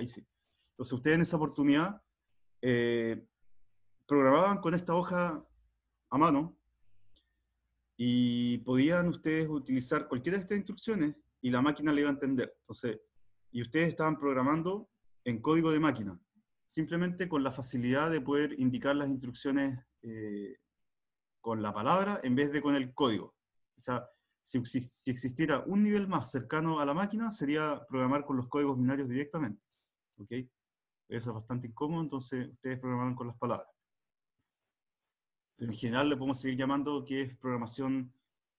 Entonces ustedes en esa oportunidad eh, programaban con esta hoja a mano y podían ustedes utilizar cualquiera de estas instrucciones y la máquina le iba a entender. Entonces, y ustedes estaban programando en código de máquina, simplemente con la facilidad de poder indicar las instrucciones eh, con la palabra en vez de con el código. O sea, si existiera un nivel más cercano a la máquina, sería programar con los códigos binarios directamente. ¿ok? Eso es bastante incómodo, entonces ustedes programaron con las palabras. Pero en general le podemos seguir llamando que es programación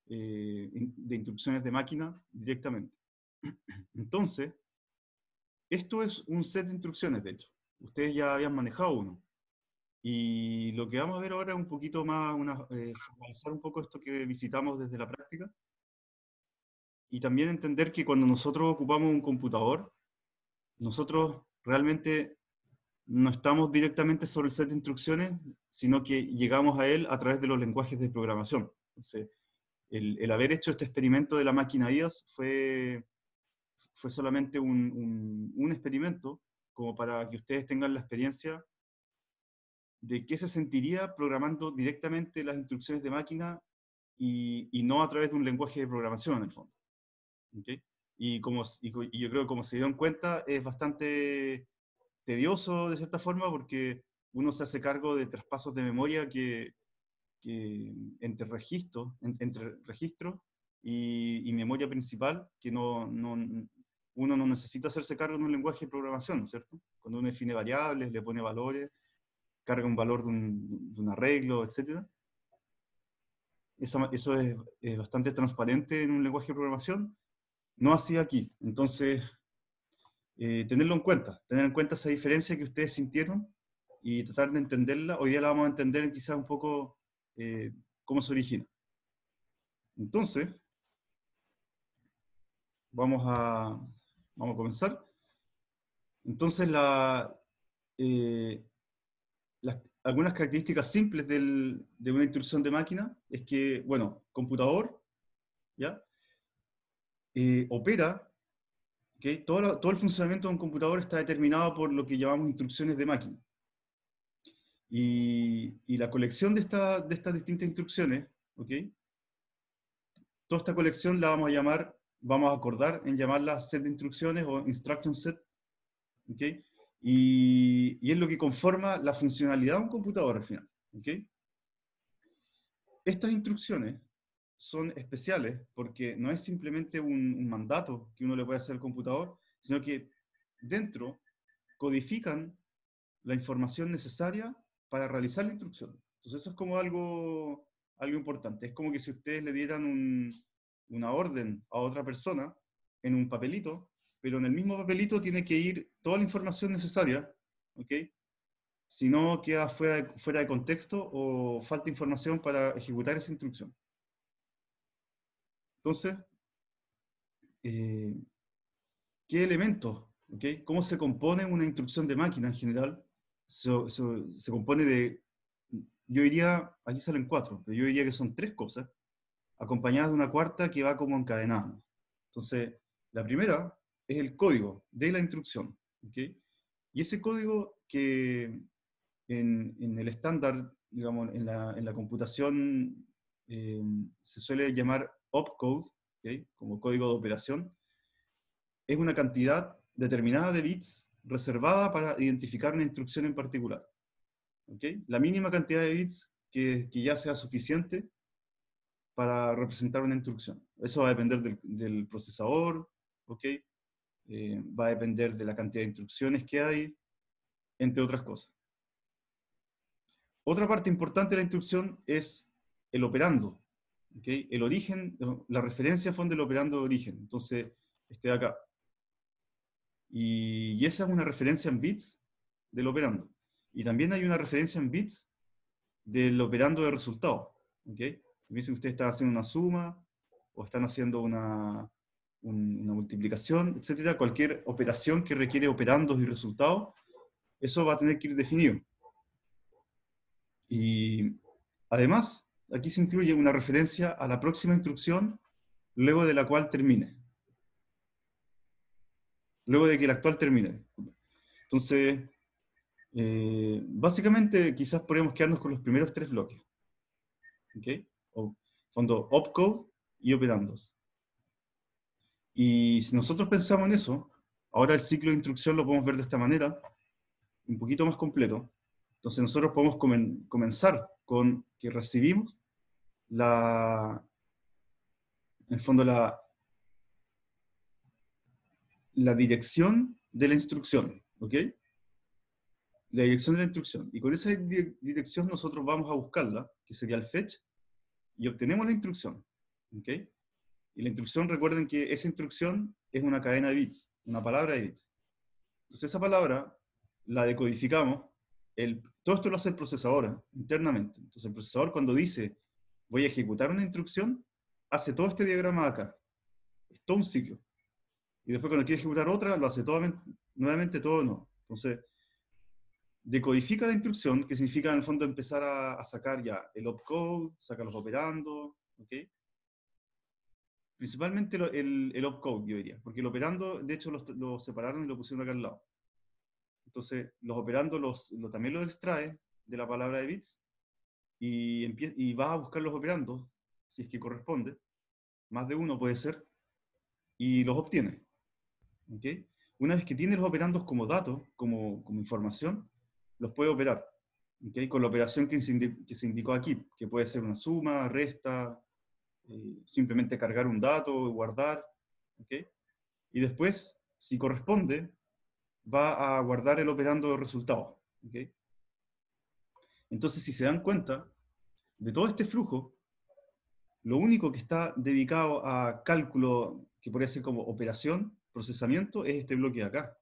eh, de instrucciones de máquina directamente. Entonces, esto es un set de instrucciones, de hecho. Ustedes ya habían manejado uno. Y lo que vamos a ver ahora es un poquito más, una, eh, un poco esto que visitamos desde la práctica. Y también entender que cuando nosotros ocupamos un computador, nosotros realmente no estamos directamente sobre el set de instrucciones, sino que llegamos a él a través de los lenguajes de programación. el, haber hecho este experimento de la máquina IOS fue, fue solamente un, experimento como para que ustedes tengan la experiencia de qué se sentiría programando directamente las instrucciones de máquina y, no a través de un lenguaje de programación en el fondo. ¿Okay? y, como, y, yo creo que como se dieron cuenta, es bastante tedioso de cierta forma porque uno se hace cargo de traspasos de memoria que, entre registros entre registro y, memoria principal, que no, no, uno no necesita hacerse cargo en un lenguaje de programación, ¿cierto? Cuando uno define variables, le pone valores, carga un valor de un, arreglo, etc. Eso, es bastante transparente en un lenguaje de programación no así aquí. Entonces, eh, tenerlo en cuenta, tener en cuenta esa diferencia que ustedes sintieron y tratar de entenderla. Hoy día la vamos a entender quizás un poco eh, cómo se origina. Entonces, vamos a, vamos a comenzar. Entonces, eh, algunas características simples de una instrucción de máquina es que, bueno, computador, ¿ya? Eh, opera, todo, todo el funcionamiento de un computador está determinado por lo que llamamos instrucciones de máquina. Y, la colección de, de estas distintas instrucciones, ¿okay? toda esta colección la vamos a llamar, vamos a acordar en llamarla set de instrucciones o instruction set, y, y, es lo que conforma la funcionalidad de un computador al final. Estas instrucciones son especiales porque no es simplemente un, mandato que uno le puede hacer al computador, sino que dentro codifican la información necesaria para realizar la instrucción. Entonces eso es como algo, algo importante. Es como que si ustedes le dieran una orden a otra persona en un papelito, pero en el mismo papelito tiene que ir toda la información necesaria, ¿ok? Si no, queda fuera fuera de contexto o falta información para ejecutar esa instrucción. Entonces, eh, ¿qué elementos? Okay? ¿Cómo se compone una instrucción de máquina en general? se compone de, yo diría, aquí salen cuatro, pero yo diría que son tres cosas, acompañadas de una cuarta que va como encadenada. Entonces, la primera es el código de la instrucción. Y ese código que en, en el estándar, digamos, en la, en la computación eh, se suele llamar opcode, como código de operación, es una cantidad determinada de bits reservada para identificar una instrucción en particular. La mínima cantidad de bits que, ya sea suficiente para representar una instrucción. Eso va a depender del, procesador, eh, va a depender de la cantidad de instrucciones que hay, entre otras cosas. Otra parte importante de la instrucción es el operando. El origen, la referencia fue del operando de origen, entonces este de acá. Y, esa es una referencia en bits del operando. Y también hay una referencia en bits del operando de resultado. ¿okay? si ustedes están haciendo una suma o están haciendo una, una multiplicación, etcétera, cualquier operación que requiere operandos y resultados, eso va a tener que ir definido. Y además, aquí se incluye una referencia a la próxima instrucción, luego de la cual termine. Luego de que la actual termine. Entonces, eh, básicamente quizás podríamos quedarnos con los primeros tres bloques. ¿Ok? fondo opcode y operandos. Y si nosotros pensamos en eso, ahora el ciclo de instrucción lo podemos ver de esta manera, un poquito más completo. Entonces nosotros podemos comenzar con que recibimos la, en el fondo, la, la dirección de la instrucción, ¿ok? La dirección de la instrucción. Y con esa dirección nosotros vamos a buscarla, que sería el fetch, y obtenemos la instrucción, ¿ok? Y la instrucción, recuerden que esa instrucción es una cadena de bits, una palabra de bits. Entonces esa palabra la decodificamos, el, todo esto lo hace el procesador ¿eh? internamente. Entonces el procesador cuando dice voy a ejecutar una instrucción, hace todo este diagrama acá. Es todo un ciclo. Y después cuando quiere ejecutar otra, lo hace todo, nuevamente todo no. Entonces, decodifica la instrucción, que significa en el fondo empezar a, sacar ya el opcode, sacar los operandos, ¿ok? Principalmente el, opcode, yo diría, porque el operando, de hecho, lo, separaron y lo pusieron acá al lado. Entonces, los operandos los, también los extrae de la palabra de bits y, y va a buscar los operandos, si es que corresponde, más de uno puede ser, y los obtiene. ¿Okay? Una vez que tiene los operandos como datos, como, información, los puede operar. Con la operación que se, indicó, que se, indicó aquí, que puede ser una suma, resta, eh, simplemente cargar un dato, guardar. Y después, si corresponde, va a guardar el operando resultado. ¿Okay? Entonces, si se dan cuenta de todo este flujo, lo único que está dedicado a cálculo, que podría ser como operación, procesamiento, es este bloque de acá.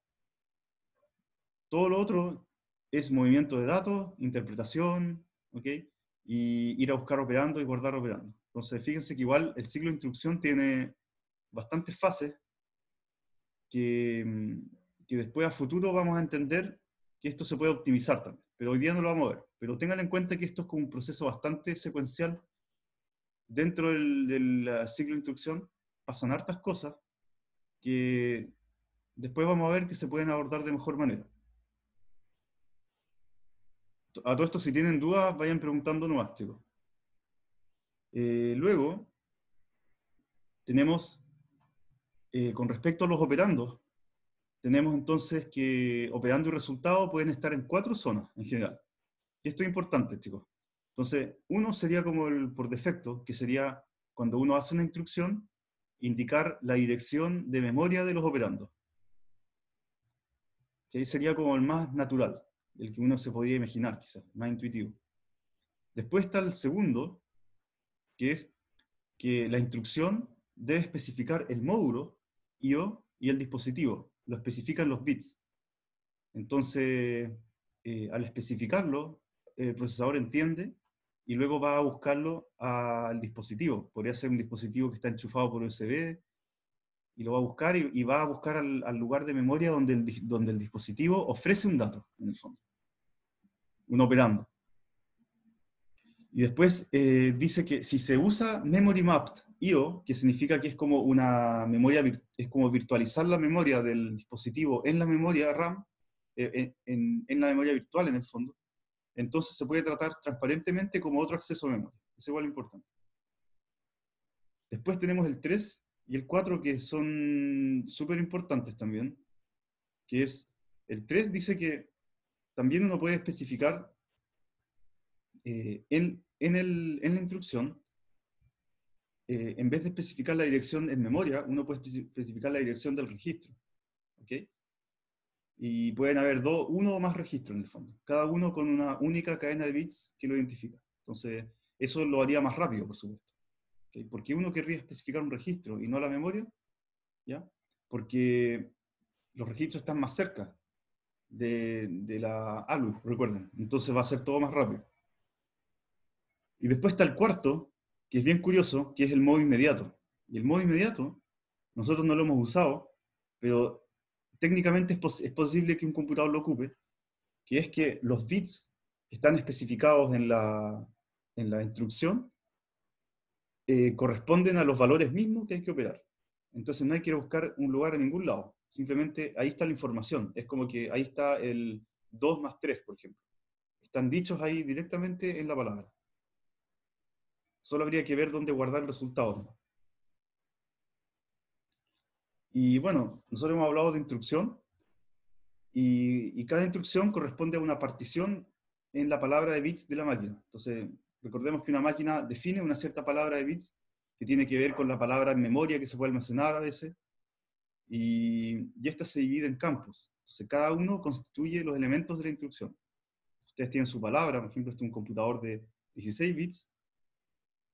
Todo lo otro es movimiento de datos, interpretación, ¿ok? Y ir a buscar operando y guardar operando. Entonces, fíjense que igual el ciclo de instrucción tiene bastantes fases que, mm, que después a futuro vamos a entender que esto se puede optimizar también pero hoy día no lo vamos a ver. Pero tengan en cuenta que esto es como un proceso bastante secuencial. Dentro del, ciclo de instrucción pasan hartas cosas que después vamos a ver que se pueden abordar de mejor manera. A todo esto, si tienen dudas, vayan preguntando nomás, chicos. Eh, luego, tenemos, eh, con respecto a los operandos, tenemos entonces que operando y resultado pueden estar en cuatro zonas en general. esto es importante, chicos. Entonces, uno sería como el por defecto, que sería cuando uno hace una instrucción, indicar la dirección de memoria de los operandos. Que sería como el más natural, el que uno se podía imaginar quizás, más intuitivo. Después está el segundo, que es que la instrucción debe especificar el módulo o y el dispositivo, lo especifican los bits. Entonces, eh, al especificarlo, el procesador entiende y luego va a buscarlo al dispositivo. Podría ser un dispositivo que está enchufado por USB y lo va a buscar y, va a buscar al, lugar de memoria donde donde el dispositivo ofrece un dato, en el fondo. Un operando. Y después eh, dice que si se usa memory mapped IO, que significa que es como una memoria, es como virtualizar la memoria del dispositivo en la memoria RAM, eh, en, la memoria virtual en el fondo, entonces se puede tratar transparentemente como otro acceso a memoria. es igual importante. Después tenemos el 3 y el 4 que son súper importantes también, que es, el 3 dice que también uno puede especificar eh, en, la instrucción, eh, en vez de especificar la dirección en memoria, uno puede especificar la dirección del registro. Y pueden haber uno o más registros en el fondo, cada uno con una única cadena de bits que lo identifica. Entonces, eso lo haría más rápido, por supuesto. Porque uno querría especificar un registro y no la memoria, ¿ya? Porque los registros están más cerca de, de la ALU, recuerden. Entonces va a ser todo más rápido. Y después está el cuarto, que es bien curioso, que es el modo inmediato. Y el modo inmediato, nosotros no lo hemos usado, pero técnicamente es, posible que un computador lo ocupe, que es que los bits que están especificados en la, instrucción eh, corresponden a los valores mismos que hay que operar. Entonces no hay que buscar un lugar en ningún lado. Simplemente ahí está la información. Es como que ahí está el 2 más 3, por ejemplo. Están dichos ahí directamente en la palabra. Solo habría que ver dónde guardar el resultado. Y bueno, nosotros hemos hablado de instrucción y, cada instrucción corresponde a una partición en la palabra de bits de la máquina. Entonces, recordemos que una máquina define una cierta palabra de bits que tiene que ver con la palabra en memoria que se puede almacenar a veces, y, y, esta se divide en campos. Entonces, cada uno constituye los elementos de la instrucción. Ustedes tienen su palabra, por ejemplo, este es un computador de 16 bits,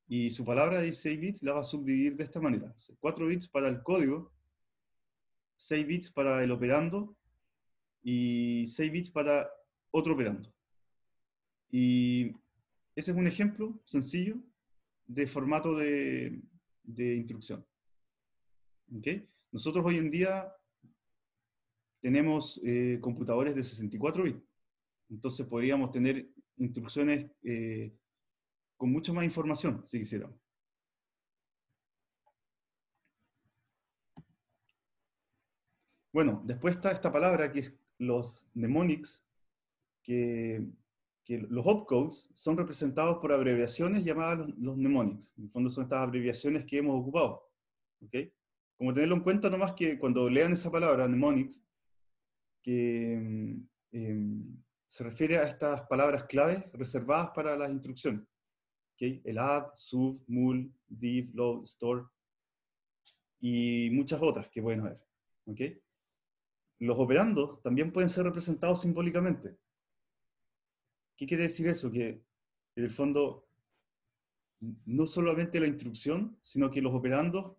y su palabra de 6 bits la va a subdividir de esta manera. 4 bits para el código, 6 bits para el operando y 6 bits para otro operando. Y ese es un ejemplo sencillo de formato de, de instrucción. Nosotros hoy en día tenemos eh, computadores de 64 bits. Entonces podríamos tener instrucciones eh, con mucha más información, si quisieran. Bueno, después está esta palabra que es los mnemonics, que, los opcodes son representados por abreviaciones llamadas los, los En el fondo son estas abreviaciones que hemos ocupado. ¿okay? Como tenerlo en cuenta no más que cuando lean esa palabra, mnemonics, que em, em, se refiere a estas palabras claves reservadas para las instrucciones el add, sub, mul, div, load, store y muchas otras que pueden haber. ¿okay? Los operandos también pueden ser representados simbólicamente. ¿Qué quiere decir eso? Que en el fondo no solamente la instrucción, sino que los operandos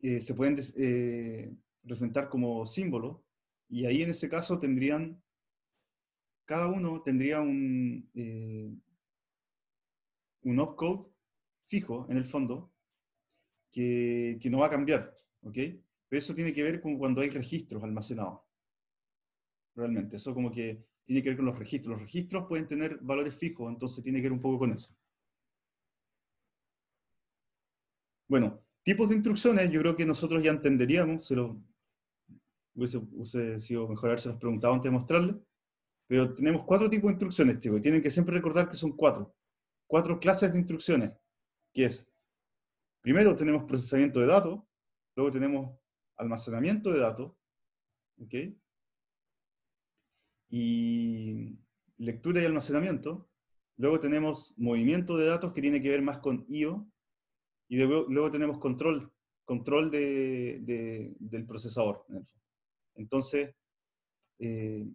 eh, se pueden eh, representar como símbolo. y ahí en ese caso tendrían, cada uno tendría un, eh, un opcode fijo en el fondo que, no va a cambiar, ¿ok? Pero eso tiene que ver con cuando hay registros almacenados. Realmente, eso como que tiene que ver con los registros. Los registros pueden tener valores fijos, entonces tiene que ver un poco con eso. Bueno, tipos de instrucciones, yo creo que nosotros ya entenderíamos, se lo hubiese, sido mejor haberse preguntado antes de mostrarle pero tenemos cuatro tipos de instrucciones, chicos, y tienen que siempre recordar que son cuatro cuatro clases de instrucciones, que es, primero tenemos procesamiento de datos, luego tenemos almacenamiento de datos, y lectura y almacenamiento, luego tenemos movimiento de datos que tiene que ver más con IO, y luego tenemos control, control del procesador. Entonces, eh,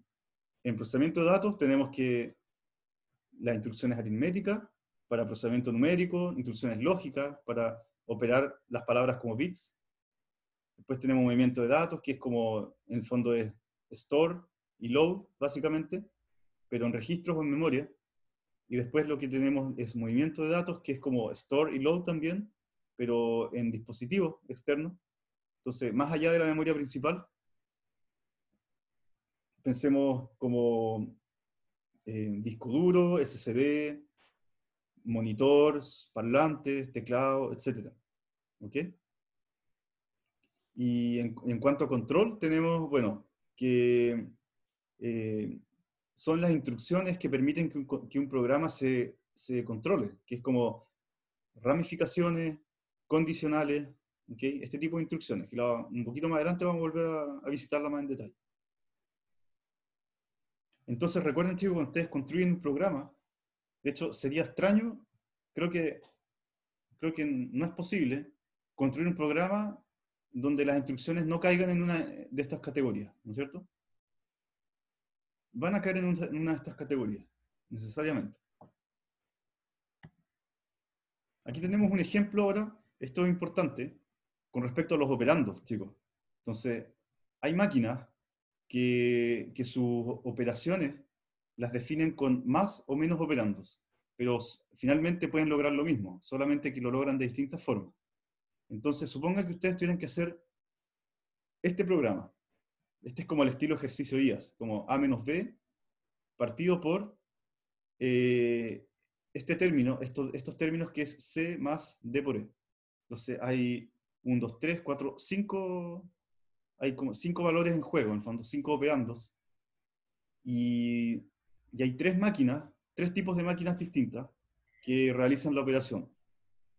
en procesamiento de datos tenemos que las instrucciones aritméticas, para procesamiento numérico, instrucciones lógicas para operar las palabras como bits. Después tenemos movimiento de datos, que es como, en el fondo es store y load, básicamente, pero en registros o en memoria. Y después lo que tenemos es movimiento de datos, que es como store y load también, pero en dispositivos externos. Entonces, más allá de la memoria principal, pensemos como en eh, disco duro, SSD, Monitores, parlantes, teclado, etc. ¿Ok? Y en, cuanto a control, tenemos, bueno, que eh, son las instrucciones que permiten que un, programa se, controle, que es como ramificaciones, condicionales, ¿ok? este tipo de instrucciones, que un poquito más adelante vamos a volver a, a visitarla más en detalle. Entonces recuerden, chicos, cuando ustedes construyen un programa, de hecho, sería extraño, creo que, creo que no es posible construir un programa donde las instrucciones no caigan en una de estas categorías, ¿no es cierto? Van a caer en una de estas categorías, necesariamente. Aquí tenemos un ejemplo ahora, esto es importante, con respecto a los operandos, chicos. Entonces, hay máquinas que, que sus operaciones las definen con más o menos operandos, pero finalmente pueden lograr lo mismo, solamente que lo logran de distintas formas. Entonces, suponga que ustedes tienen que hacer este programa. Este es como el estilo ejercicio IAS, como A menos B, partido por eh, este término, estos, términos que es C más D por E. Entonces, hay 1, 2, 3, 4, 5, hay como cinco valores en juego, en fondo, cinco operandos. Y y hay tres máquinas, tres tipos de máquinas distintas que realizan la operación.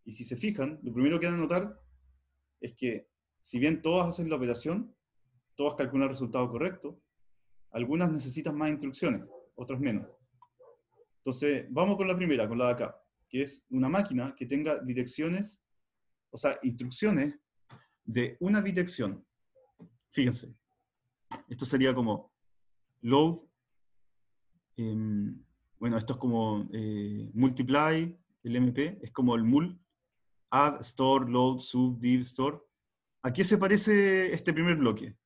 Y si se fijan, lo primero que van a notar es que si bien todas hacen la operación, todas calculan el resultado correcto, algunas necesitan más instrucciones, otras menos. Entonces, vamos con la primera, con la de acá, que es una máquina que tenga direcciones, o sea, instrucciones de una dirección. Fíjense, esto sería como load Em, bueno, esto es como eh, multiply, el MP, es como el mul, add, store, load, sub, div, store. ¿A qué se parece este primer bloque?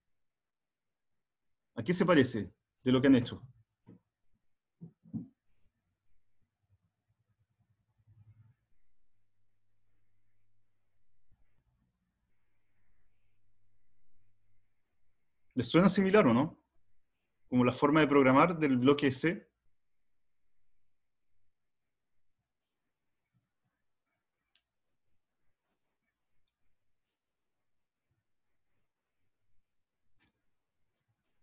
¿A qué se parece de lo que han hecho? ¿Les suena similar o no? como la forma de programar del bloque C.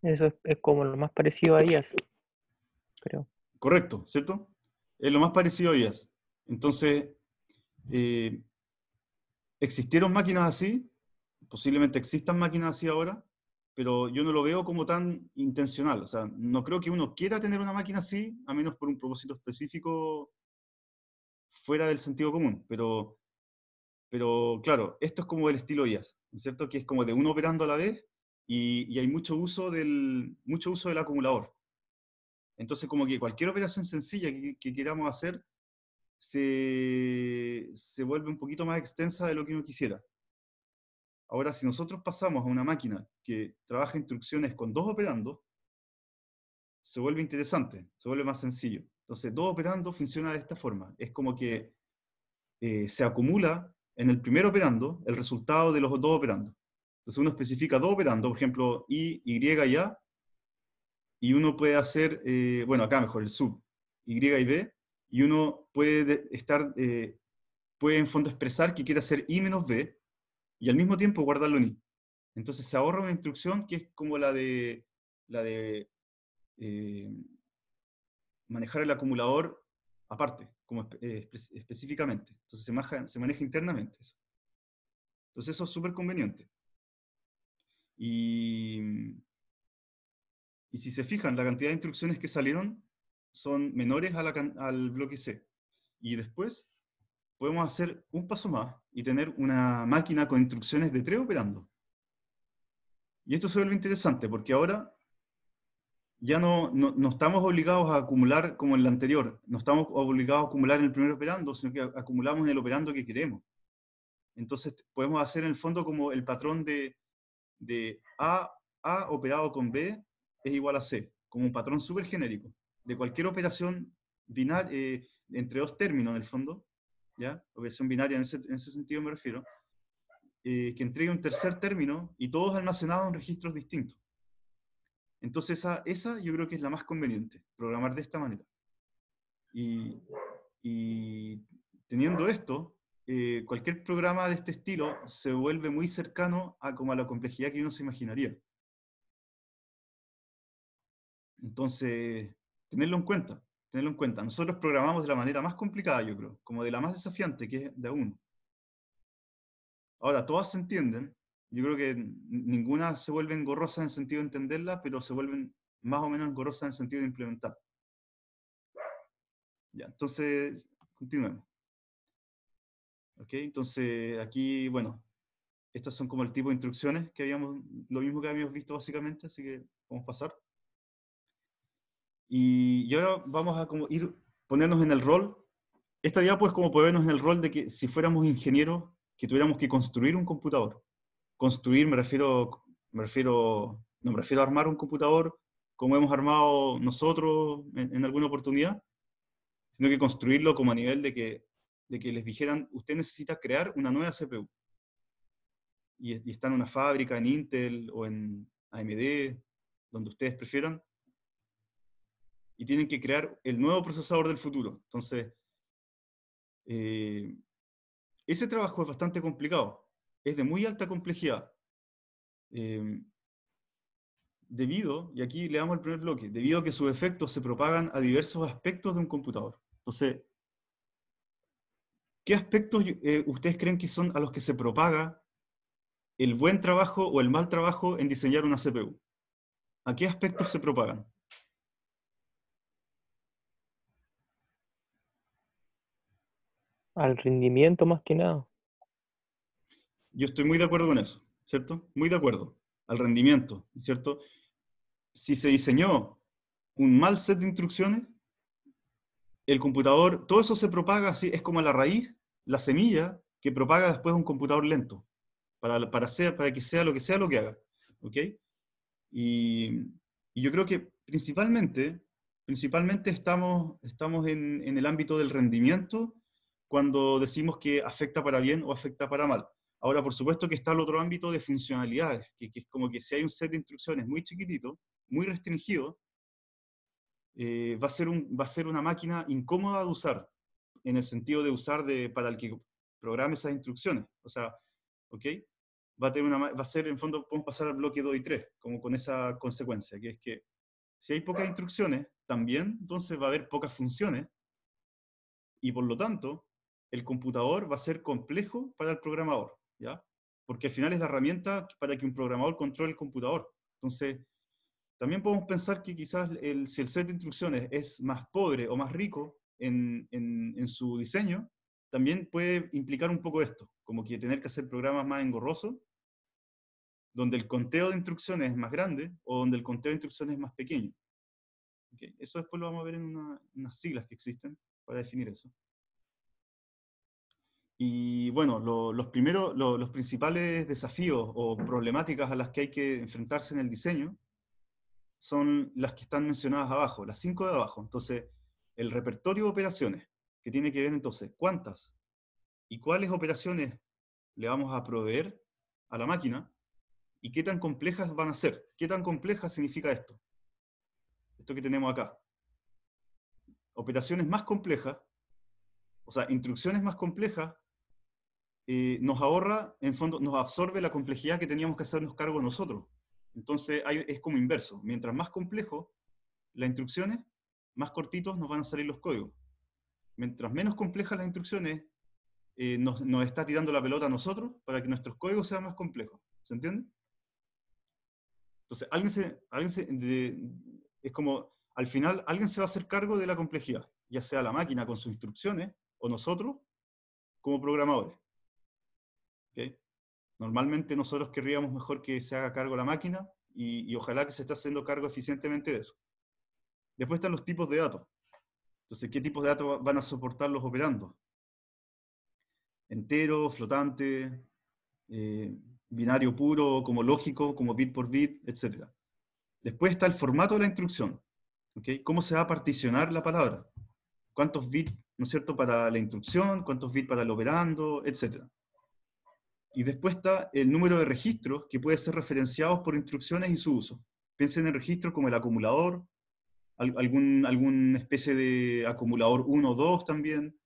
Eso es, como lo más parecido a IAS, creo. Correcto, ¿cierto? Es lo más parecido a IAS. Entonces, eh, ¿existieron máquinas así? Posiblemente existan máquinas así ahora pero yo no lo veo como tan intencional. O sea, no creo que uno quiera tener una máquina así, a menos por un propósito específico fuera del sentido común. Pero, pero claro, esto es como el estilo IAS, ¿no es cierto? Que es como de uno operando a la vez y, y hay mucho uso, del, mucho uso del acumulador. Entonces, como que cualquier operación sencilla que, que queramos hacer se, se vuelve un poquito más extensa de lo que uno quisiera. Ahora, si nosotros pasamos a una máquina que trabaja instrucciones con dos operandos, se vuelve interesante, se vuelve más sencillo. Entonces, dos operandos funciona de esta forma. Es como que eh, se acumula en el primer operando el resultado de los dos operandos. Entonces, uno especifica dos operandos, por ejemplo, I, y y a, y uno puede hacer, eh, bueno, acá mejor, el sub, y y b, y uno puede estar, eh, puede en fondo expresar que quiere hacer i menos b, y al mismo tiempo guardarlo en i. Entonces se ahorra una instrucción que es como la de, la de eh, manejar el acumulador aparte, como eh, específicamente. Entonces se maneja, internamente eso. Entonces eso es súper conveniente. Y, y, si se fijan, la cantidad de instrucciones que salieron son menores al bloque C. Y después podemos hacer un paso más y tener una máquina con instrucciones de tres operando. Y esto es vuelve interesante porque ahora ya no, no, estamos obligados a acumular como en la anterior, no estamos obligados a acumular en el primer operando, sino que acumulamos en el operando que queremos. Entonces podemos hacer en el fondo como el patrón de, de A, A operado con B es igual a C, como un patrón súper genérico, de cualquier operación binar, eh, entre dos términos en el fondo, ¿ya? binaria en ese, en ese sentido me refiero, eh, que entregue un tercer término y todos almacenados en registros distintos. Entonces esa, esa yo creo que es la más conveniente, programar de esta manera. Y, y teniendo esto, eh, cualquier programa de este estilo se vuelve muy cercano a, como a la complejidad que uno se imaginaría. Entonces, tenerlo en cuenta tenerlo en cuenta. Nosotros programamos de la manera más complicada, yo creo, como de la más desafiante, que es de uno. Ahora, todas se entienden. Yo creo que ninguna se vuelve engorrosa en sentido de entenderla, pero se vuelven más o menos engorrosas en sentido de implementar. Ya, entonces, continuemos. ¿Ok? Entonces, aquí, bueno, estas son como el tipo de instrucciones que habíamos, lo mismo que habíamos visto básicamente, así que vamos a pasar. Y, ahora vamos a ir, ponernos en el rol. Esta día pues como ponernos en el rol de que si fuéramos ingenieros, que tuviéramos que construir un computador. Construir, me refiero, me refiero, no me refiero a armar un computador como hemos armado nosotros en, alguna oportunidad, sino que construirlo como a nivel de que, de que les dijeran, usted necesita crear una nueva CPU. Y, y está en una fábrica, en Intel o en AMD, donde ustedes prefieran, y tienen que crear el nuevo procesador del futuro. Entonces, eh, ese trabajo es bastante complicado, es de muy alta complejidad. Eh, debido, y aquí le damos el primer bloque, debido a que sus efectos se propagan a diversos aspectos de un computador. Entonces, ¿qué aspectos eh, ustedes creen que son a los que se propaga el buen trabajo o el mal trabajo en diseñar una CPU? ¿A qué aspectos se propagan? al rendimiento más que nada. Yo estoy muy de acuerdo con eso, ¿cierto? Muy de acuerdo, al rendimiento, ¿cierto? Si se diseñó un mal set de instrucciones, el computador, todo eso se propaga así, es como la raíz, la semilla que propaga después un computador lento, para, para, sea, para que sea lo que sea lo que haga, ¿ok? Y, yo creo que principalmente, principalmente estamos, estamos en, en el ámbito del rendimiento cuando decimos que afecta para bien o afecta para mal. Ahora, por supuesto que está el otro ámbito de funcionalidades, que, es como que si hay un set de instrucciones muy chiquitito, muy restringido, eh, va, a ser un, va a ser una máquina incómoda de usar, en el sentido de usar de, para el que programe esas instrucciones. O sea, ¿ok? Va a, tener una, va a ser, en fondo, podemos pasar al bloque 2 y 3, como con esa consecuencia, que es que si hay pocas instrucciones, también, entonces va a haber pocas funciones, y por lo tanto, el computador va a ser complejo para el programador, ¿ya? Porque al final es la herramienta para que un programador controle el computador. Entonces, también podemos pensar que quizás el, si el set de instrucciones es más pobre o más rico en, su diseño, también puede implicar un poco esto, como que tener que hacer programas más engorrosos, donde el conteo de instrucciones es más grande o donde el conteo de instrucciones es más pequeño. Eso después lo vamos a ver en unas siglas que existen para definir eso. Y bueno, los, primeros, los principales desafíos o problemáticas a las que hay que enfrentarse en el diseño son las que están mencionadas abajo, las cinco de abajo. Entonces, el repertorio de operaciones, que tiene que ver entonces cuántas y cuáles operaciones le vamos a proveer a la máquina y qué tan complejas van a ser. ¿Qué tan complejas significa esto? Esto que tenemos acá. Operaciones más complejas, o sea, instrucciones más complejas eh, nos ahorra, en fondo, nos absorbe la complejidad que teníamos que hacernos cargo nosotros. Entonces es como inverso. Mientras más complejo las instrucciones, más cortitos nos van a salir los códigos. Mientras menos complejas las instrucciones, eh, nos, está tirando la pelota a nosotros para que nuestros códigos sean más complejos. ¿Se entiende? Entonces, alguien se, alguien es como, al final, alguien se va a hacer cargo de la complejidad, ya sea la máquina con sus instrucciones o nosotros como programadores. Normalmente nosotros querríamos mejor que se haga cargo la máquina y, ojalá que se esté haciendo cargo eficientemente de eso. Después están los tipos de datos. Entonces, ¿qué tipos de datos van a soportar los operandos? Entero, flotante, eh, binario puro, como lógico, como bit por bit, etc. Después está el formato de la instrucción. ¿Cómo se va a particionar la palabra? ¿Cuántos bits, no es cierto, para la instrucción? ¿Cuántos bits para el operando? Etc. Y después está el número de registros que puede ser referenciados por instrucciones y su uso. Piensen en registros como el acumulador, algún, alguna especie de acumulador 1 o 2 también.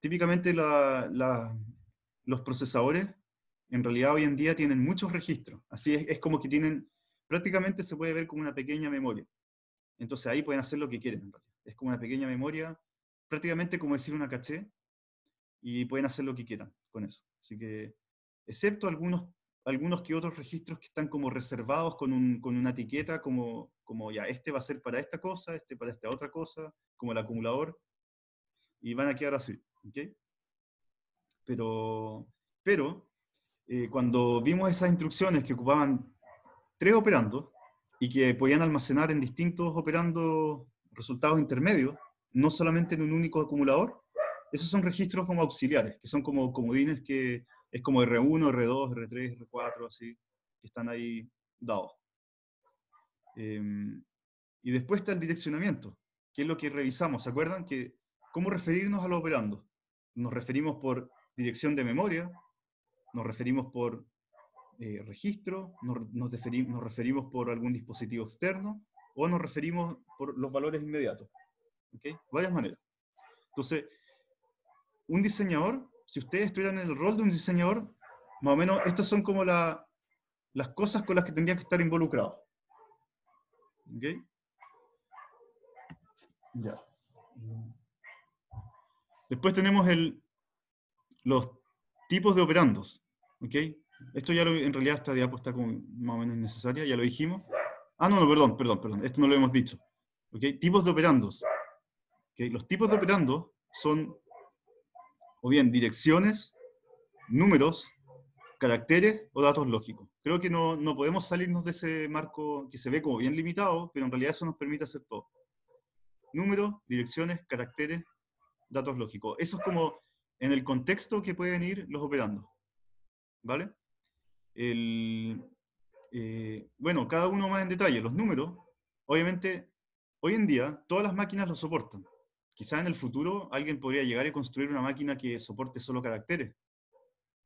Típicamente los procesadores en realidad hoy en día tienen muchos registros. Así es, como que tienen, prácticamente se puede ver como una pequeña memoria. Entonces ahí pueden hacer lo que quieren Es como una pequeña memoria, prácticamente como decir una caché, y pueden hacer lo que quieran con eso. Así que excepto algunos, algunos que otros registros que están como reservados con, un, con una etiqueta, como, como ya, este va a ser para esta cosa, este para esta otra cosa, como el acumulador, y van a quedar así. Pero, pero eh, cuando vimos esas instrucciones que ocupaban tres operandos y que podían almacenar en distintos operandos resultados intermedios, no solamente en un único acumulador, esos son registros como auxiliares, que son como comodines que, es como R1, R2, R3, R4, así, que están ahí dados. Em, y después está el direccionamiento, que es lo que revisamos. ¿Se acuerdan? Que, ¿Cómo referirnos a los operandos? Nos referimos por dirección de memoria, nos referimos por eh, registro, nos, nos referimos por algún dispositivo externo o nos referimos por los valores inmediatos. ¿Ok? Varias maneras. Entonces, un diseñador si ustedes estuvieran en el rol de un diseñador, más o menos estas son como las cosas con las que tendrían que estar involucrados. ¿Ok? Ya. Después tenemos los tipos de operandos. ¿Ok? Esto ya en realidad esta diapo está más o menos necesaria, ya lo dijimos. Ah, no, no, perdón, perdón, perdón, esto no lo hemos dicho. ¿Ok? Tipos de operandos. ¿Ok? Los tipos de operandos son o bien direcciones, números, caracteres o datos lógicos. Creo que no, no podemos salirnos de ese marco que se ve como bien limitado, pero en realidad eso nos permite hacer todo. Números, direcciones, caracteres, datos lógicos. Eso es como en el contexto que pueden ir los operando. ¿Vale? El, eh, bueno, cada uno más en detalle. Los números, obviamente, hoy en día todas las máquinas lo soportan. Quizás en el futuro alguien podría llegar y construir una máquina que soporte solo caracteres,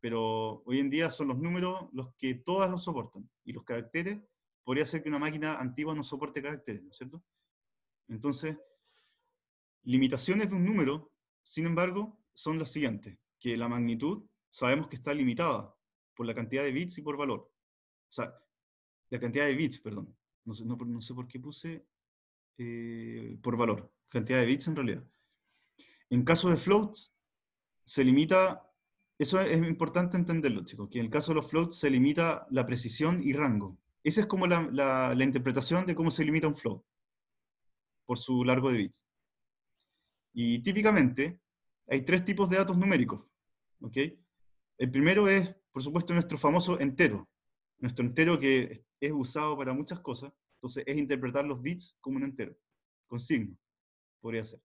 pero hoy en día son los números los que todas los soportan y los caracteres podría ser que una máquina antigua no soporte caracteres, ¿no es cierto? Entonces, limitaciones de un número, sin embargo, son las siguientes, que la magnitud sabemos que está limitada por la cantidad de bits y por valor. O sea, la cantidad de bits, perdón. No sé, por qué puse eh, por valor cantidad de bits en realidad. En caso de floats, se limita, eso es importante entenderlo, chicos, que en el caso de los floats se limita la precisión y rango. Esa es como la, interpretación de cómo se limita un float, por su largo de bits. Y típicamente hay tres tipos de datos numéricos. ¿ok? El primero es, por supuesto, nuestro famoso entero. Nuestro entero que es usado para muchas cosas, entonces es interpretar los bits como un entero, con signos podría ser.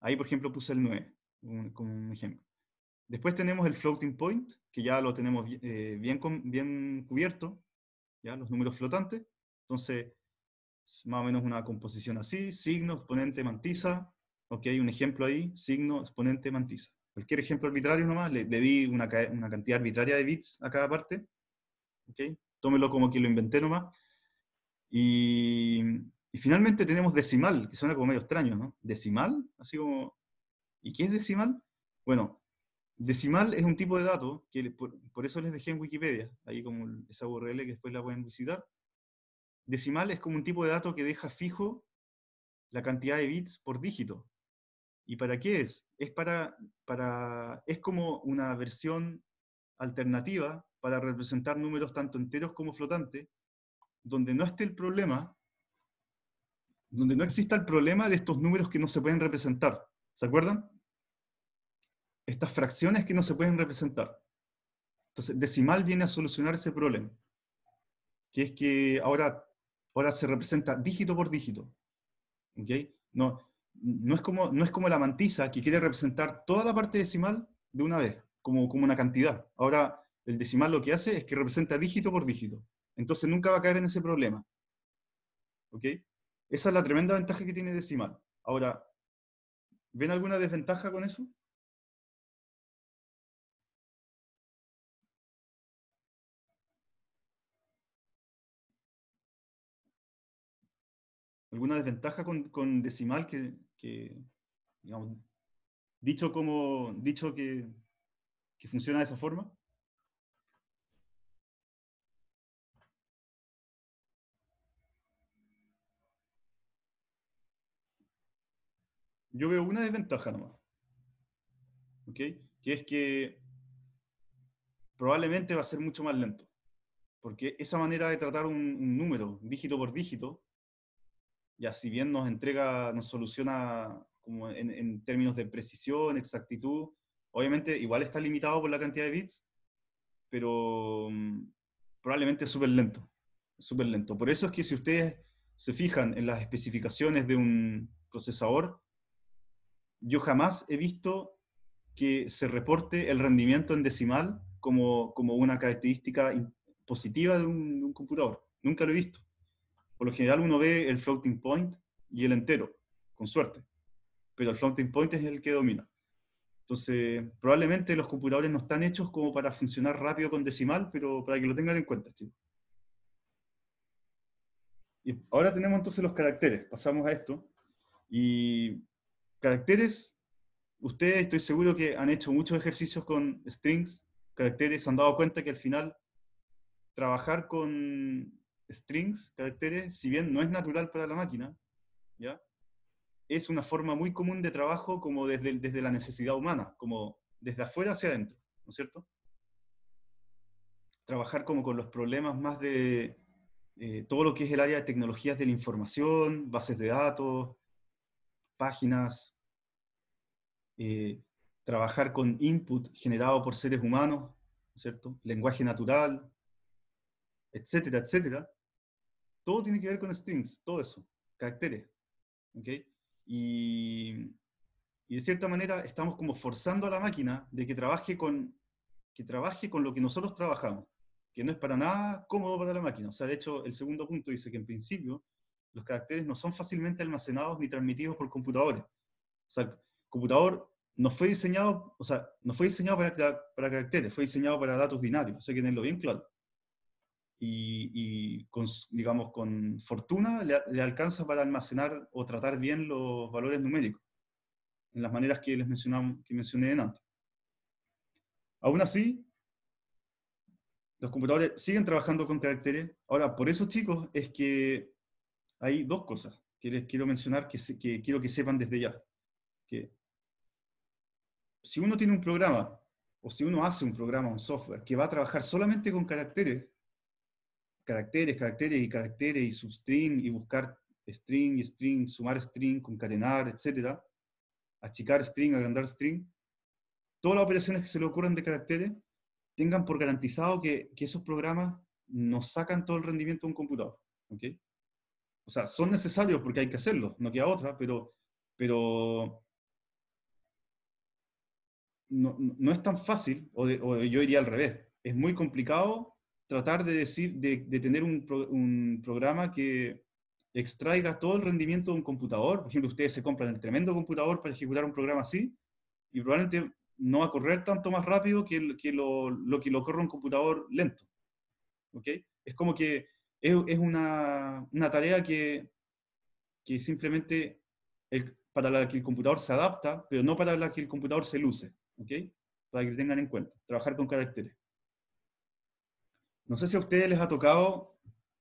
Ahí, por ejemplo, puse el 9 como ejemplo. Después tenemos el floating point, que ya lo tenemos eh, bien, bien cubierto, ya los números flotantes. Entonces, más o menos una composición así, signo, exponente, mantisa. Ok, un ejemplo ahí, signo, exponente, mantisa. Cualquier ejemplo arbitrario nomás, le, le di una, una, cantidad arbitraria de bits a cada parte. Ok, tómelo como que lo inventé nomás. Y y finalmente tenemos decimal, que suena como medio extraño, ¿no? Decimal, así como... ¿Y qué es decimal? Bueno, decimal es un tipo de dato, que por, eso les dejé en Wikipedia, ahí como esa URL que después la pueden visitar. Decimal es como un tipo de dato que deja fijo la cantidad de bits por dígito. ¿Y para qué es? Es, para, para, es como una versión alternativa para representar números tanto enteros como flotantes, donde no esté el problema donde no exista el problema de estos números que no se pueden representar. ¿Se acuerdan? Estas fracciones que no se pueden representar. Entonces, decimal viene a solucionar ese problema, que es que ahora, ahora se representa dígito por dígito. ¿Ok? No, no, es como, no es como la mantisa que quiere representar toda la parte decimal de una vez, como, como una cantidad. Ahora, el decimal lo que hace es que representa dígito por dígito. Entonces nunca va a caer en ese problema. ¿Ok? Esa es la tremenda ventaja que tiene decimal. Ahora, ¿ven alguna desventaja con eso? ¿Alguna desventaja con, decimal que, digamos, dicho como, dicho que, que funciona de esa forma? yo veo una desventaja nomás. ¿Ok? Que es que probablemente va a ser mucho más lento. Porque esa manera de tratar un, número, dígito por dígito, ya si bien nos entrega, nos soluciona como en, términos de precisión, exactitud, obviamente igual está limitado por la cantidad de bits, pero mm, probablemente es súper lento, súper lento. Por eso es que si ustedes se fijan en las especificaciones de un procesador, yo jamás he visto que se reporte el rendimiento en decimal como, una característica positiva de un, computador. Nunca lo he visto. Por lo general uno ve el floating point y el entero, con suerte. Pero el floating point es el que domina. Entonces, probablemente los computadores no están hechos como para funcionar rápido con decimal, pero para que lo tengan en cuenta, chicos. Y ahora tenemos entonces los caracteres. Pasamos a esto. Y caracteres, ustedes estoy seguro que han hecho muchos ejercicios con strings, caracteres, han dado cuenta que al final trabajar con strings, caracteres, si bien no es natural para la máquina, ¿ya? es una forma muy común de trabajo como desde, desde la necesidad humana, como desde afuera hacia adentro, ¿no es cierto? Trabajar como con los problemas más de eh, todo lo que es el área de tecnologías de la información, bases de datos, páginas, eh, trabajar con input generado por seres humanos, ¿cierto? Lenguaje natural, etcétera, etcétera. Todo tiene que ver con strings, todo eso, caracteres. ¿okay? Y, y de cierta manera estamos como forzando a la máquina de que trabaje con, que trabaje con lo que nosotros trabajamos, que no es para nada cómodo para la máquina. O sea, de hecho, el segundo punto dice que en principio los caracteres no son fácilmente almacenados ni transmitidos por computadores. O sea, el computador no fue diseñado, o sea, no fue diseñado para, caracteres, fue diseñado para datos binarios, hay que tenerlo bien claro. Y, con, digamos, con fortuna le, alcanza para almacenar o tratar bien los valores numéricos, en las maneras que les que mencioné antes. Aún así, los computadores siguen trabajando con caracteres. Ahora, por eso, chicos, es que hay dos cosas que les quiero mencionar que, quiero que sepan desde ya. Que si uno tiene un programa o si uno hace un programa, un software que va a trabajar solamente con caracteres, caracteres, caracteres y caracteres y substring y buscar string y string, sumar string, concatenar, etcétera, achicar string, agrandar string, todas las operaciones que se le ocurran de caracteres, tengan por garantizado que, esos programas nos sacan todo el rendimiento de un computador. ¿okay? o sea, son necesarios porque hay que hacerlo, no queda otra, pero, pero no, es tan fácil, o, yo iría al revés, es muy complicado tratar de, decir, de, tener un, programa que extraiga todo el rendimiento de un computador. Por ejemplo, ustedes se compran el tremendo computador para ejecutar un programa así y probablemente no va a correr tanto más rápido que, que lo, lo, que lo corre un computador lento. ¿ok? Es como que es, una, tarea que, simplemente para la que el computador se adapta, pero no para la que el computador se luce, ¿ok? Para que lo tengan en cuenta, trabajar con caracteres. No sé si a ustedes les ha tocado,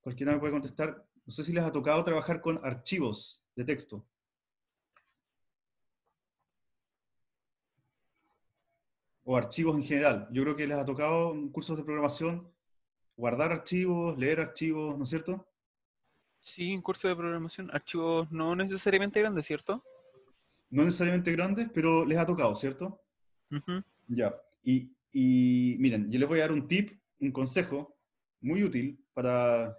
cualquiera me puede contestar, no sé si les ha tocado trabajar con archivos de texto. O archivos en general. Yo creo que les ha tocado en cursos de programación guardar archivos, leer archivos, ¿no es cierto? Sí, en curso de programación, archivos no necesariamente grandes, ¿cierto? No necesariamente grandes, pero les ha tocado, ¿cierto? Ya. Y, y miren, yo les voy a dar un tip, un consejo muy útil para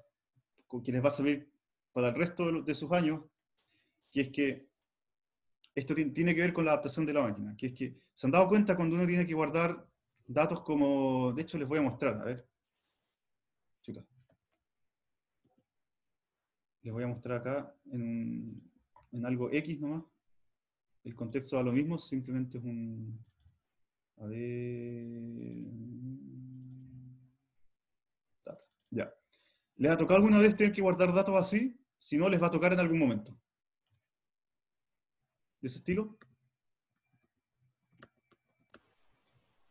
quienes les va a servir para el resto de, de sus años, y es que esto tiene que ver con la adaptación de la máquina, que es que se han dado cuenta cuando uno tiene que guardar datos como, de hecho les voy a mostrar, a ver, les voy a mostrar acá en, en algo X nomás. El contexto da lo mismo, simplemente es un... A ver... Data. Ya. ¿Les ha tocado alguna vez tener que guardar datos así? Si no, les va a tocar en algún momento. ¿De ese estilo?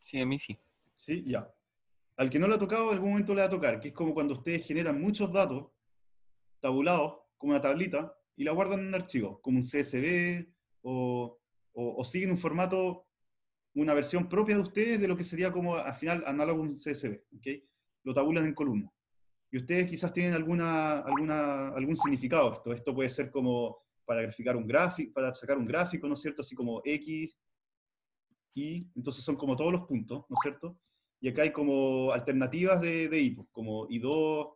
Sí, a mí sí. Sí, ya al que no le ha tocado, en algún momento le va a tocar, que es como cuando ustedes generan muchos datos tabulados, como una tablita, y la guardan en un archivo, como un CSV, o, siguen un formato, una versión propia de ustedes de lo que sería como al final análogo a un CSV. Lo tabulan en columnas Y ustedes quizás tienen alguna, alguna, algún significado esto. Esto puede ser como para graficar un gráfico, para sacar un gráfico, ¿no es cierto? Así como X, Y, entonces son como todos los puntos, ¿no es cierto? Y acá hay como alternativas de, de como I2,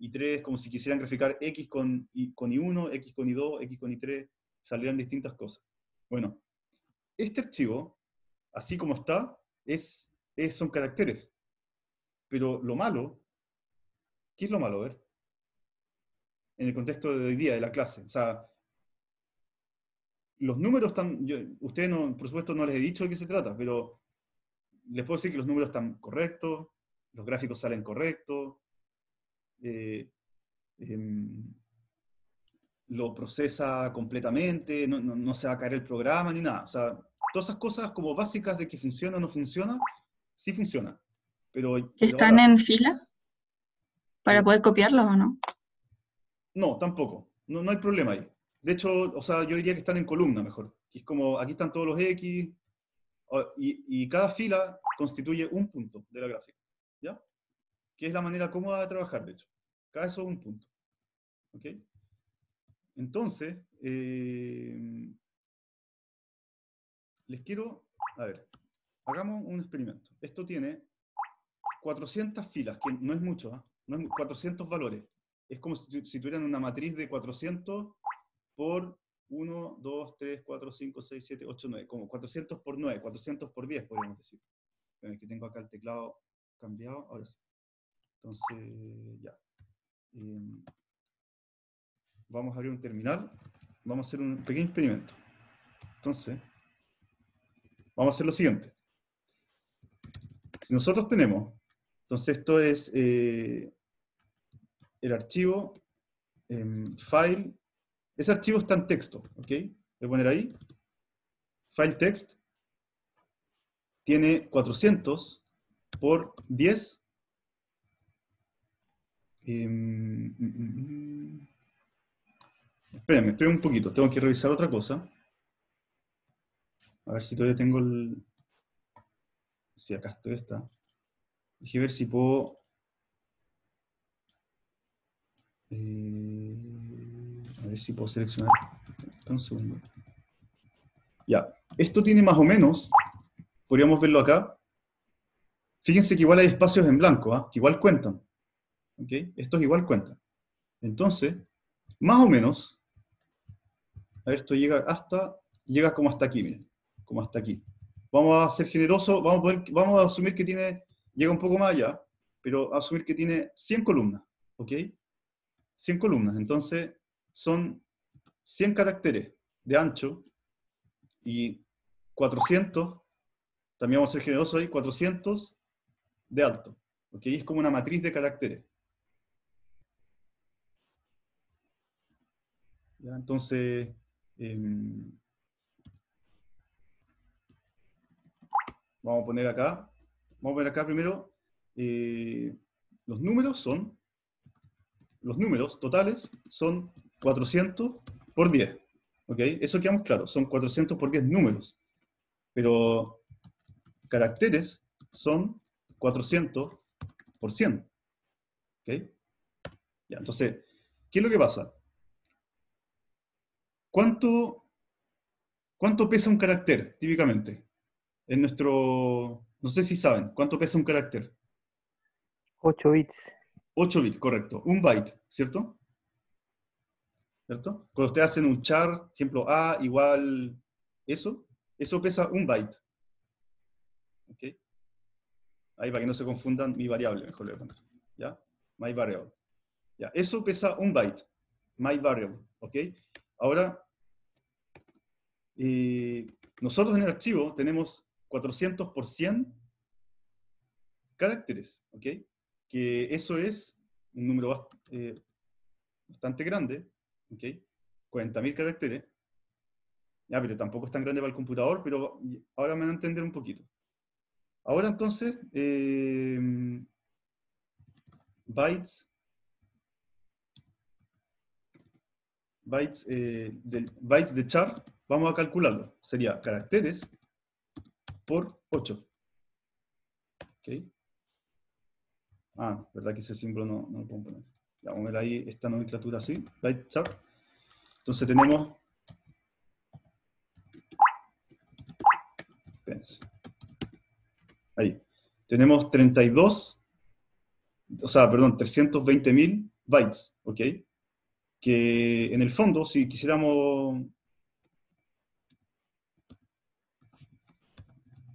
I3, como si quisieran graficar X con, I, 1 X con I2, X con I3, saldrían distintas cosas. Bueno, este archivo, así como está, es, son caracteres. Pero lo malo, ¿qué es lo malo? ver. En el contexto de hoy día, de la clase. O sea, los números están. Yo, ustedes, no, por supuesto, no les he dicho de qué se trata, pero les puedo decir que los números están correctos, los gráficos salen correctos, eh, em, lo procesa completamente, no, se va a caer el programa ni nada. O sea, todas esas cosas como básicas de que funciona o no funciona, sí funciona. Pero, ¿Están en fila para poder copiarlo o no? No, tampoco. No, hay problema ahí. De hecho, o sea, yo diría que están en columna mejor. Es como, aquí están todos los X, y, cada fila constituye un punto de la gráfica, ¿ya? Que es la manera cómoda de trabajar, de hecho. Cada eso es un punto, ¿ok? Entonces, eh, les quiero, a ver, hagamos un experimento. Esto tiene 400 filas, que no es mucho, ¿ah? no es, 400 valores. Es como si tuvieran una matriz de 400 por 1, 2, 3, 4, 5, 6, 7, 8, 9, como 400 por 9, 400 por 10, podríamos decir. que tengo acá el teclado cambiado, ahora sí. Entonces, ya. Em, vamos a abrir un terminal, vamos a hacer un pequeño experimento. Entonces, vamos a hacer lo siguiente. Si nosotros tenemos, entonces esto es eh, el archivo, em, file, ese archivo está en texto, ¿ok? Voy a poner ahí. File text tiene 400 por 10. Em, mm, mm, mm. Espérame, espérame un poquito, tengo que revisar otra cosa. A ver si todavía tengo el... Si sí, acá estoy, está. Dejé ver si puedo... Eh si puedo seleccionar. Un segundo. Ya, esto tiene más o menos, podríamos verlo acá. Fíjense que igual hay espacios en blanco, ¿ah? que igual cuentan. ok, Estos igual cuentan. Entonces, más o menos, a ver, esto llega hasta, llega como hasta aquí, miren, como hasta aquí. Vamos a ser generosos, vamos a, vamos a asumir que tiene, llega un poco más allá, pero asumir que tiene 100 columnas, ¿ok? 100 columnas, entonces son 100 caracteres de ancho y 400, también vamos a ser generosos ahí, 400 de alto. porque Es como una matriz de caracteres. Entonces, em, vamos a poner acá, vamos a ver acá primero, eh, los números son, los números totales son 400 por 10. ¿Ok? Eso quedamos claro, son 400 por 10 números. Pero caracteres son 400 por 100. ¿Ok? entonces, ¿qué es lo que pasa? ¿Cuánto, ¿Cuánto pesa un carácter, típicamente? En nuestro... No sé si saben, ¿cuánto pesa un carácter? 8 bits. 8 bits, correcto. Un byte, ¿cierto? ¿cierto? Cuando ustedes hacen un char, ejemplo A igual eso, eso pesa un byte. ¿Ok? Ahí para que no se confundan, mi variable, mejor le voy a poner. ¿Ya? My variable. ¿Ya? Eso pesa un byte. My variable. ¿Ok? Ahora, eh, nosotros en el archivo tenemos 400 por 100 caracteres. ¿Ok? Que eso es un número eh, bastante grande, ¿ok? 40.000 caracteres. Ya, pero tampoco es tan grande para el computador, pero ahora me van a entender un poquito. Ahora entonces, eh, bytes, bytes, eh, del, bytes de char, vamos a calcularlo. Sería caracteres por 8. ¿Okay? Ah, ¿verdad que ese símbolo no, lo puedo poner? vamos a ver ahí esta nomenclatura así, byte char entonces tenemos... Ahí. Tenemos 32, o sea, perdón, 320.000 bytes, ¿ok? Que en el fondo, si quisiéramos...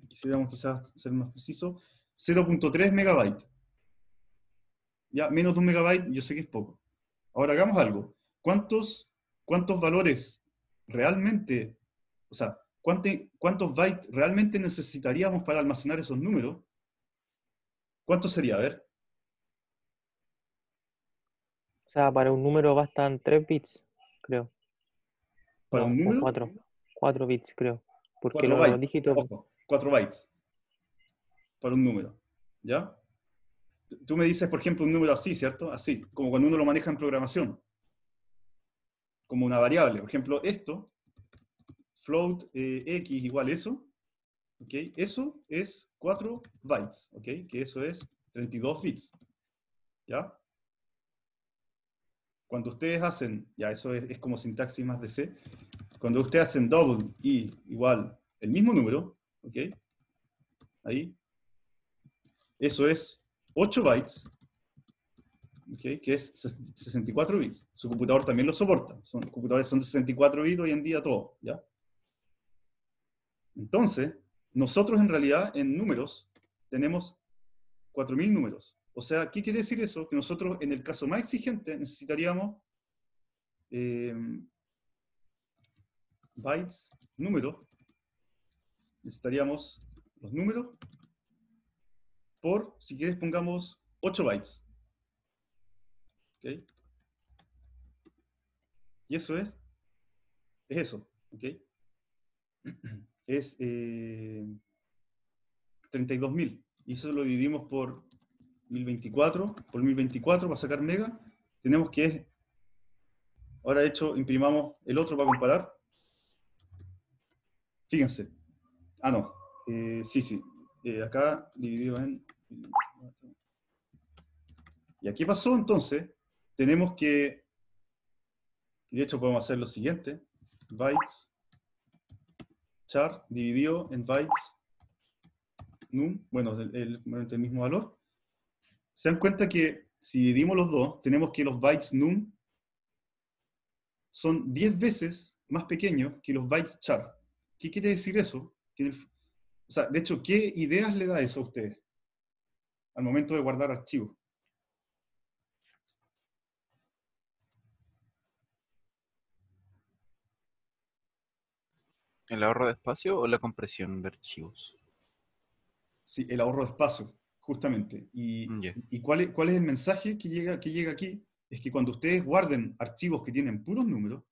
Quisiéramos quizás ser más precisos, 0.3 megabyte. Ya, menos de un megabyte, yo sé que es poco. Ahora hagamos algo. ¿Cuántos cuántos valores realmente, o sea, cuántos bytes realmente necesitaríamos para almacenar esos números, ¿cuánto sería? A ver. O sea, para un número bastan 3 bits, creo. ¿Para un número? 4, bits, creo. Porque cuatro los dígitos... 4 bytes. Para un número. ¿Ya? Tú me dices, por ejemplo, un número así, ¿cierto? Así, como cuando uno lo maneja en programación como una variable. Por ejemplo, esto, float eh, x igual eso, ¿ok? Eso es 4 bytes, ¿ok? Que eso es 32 bits, ¿ya? Cuando ustedes hacen, ya eso es, como sintaxis más de C, cuando ustedes hacen double y igual el mismo número, ¿ok? Ahí, eso es 8 bytes, que es 64 bits. Su computador también lo soporta. Son, computadores son 64 bits hoy en día todo. ¿ya? Entonces, nosotros en realidad en números tenemos 4.000 números. O sea, ¿qué quiere decir eso? Que nosotros en el caso más exigente necesitaríamos em, bytes, número, necesitaríamos los números por, si quieres, pongamos 8 bytes. ¿Ok? Y eso es, es eso, ¿ok? Es 32.000. Eh, y eso lo dividimos por 1024, por 1024 a sacar mega. Tenemos que es, ahora de hecho imprimamos el otro para comparar. Fíjense. Ah, no. Eh, sí, sí. Eh, acá dividido en... ¿Y aquí pasó entonces? tenemos que, de hecho podemos hacer lo siguiente, bytes char dividido en bytes num, bueno, el, mismo valor. Se dan cuenta que si dividimos los dos, tenemos que los bytes num son 10 veces más pequeños que los bytes char. ¿Qué quiere decir eso? de hecho, ¿qué ideas le da eso a ustedes al momento de guardar archivos? ¿El ahorro de espacio o la compresión de archivos? Sí, el ahorro de espacio, justamente. ¿Y, cuál, es, el mensaje que llega, que llega aquí? Es que cuando ustedes guarden archivos que tienen puros números,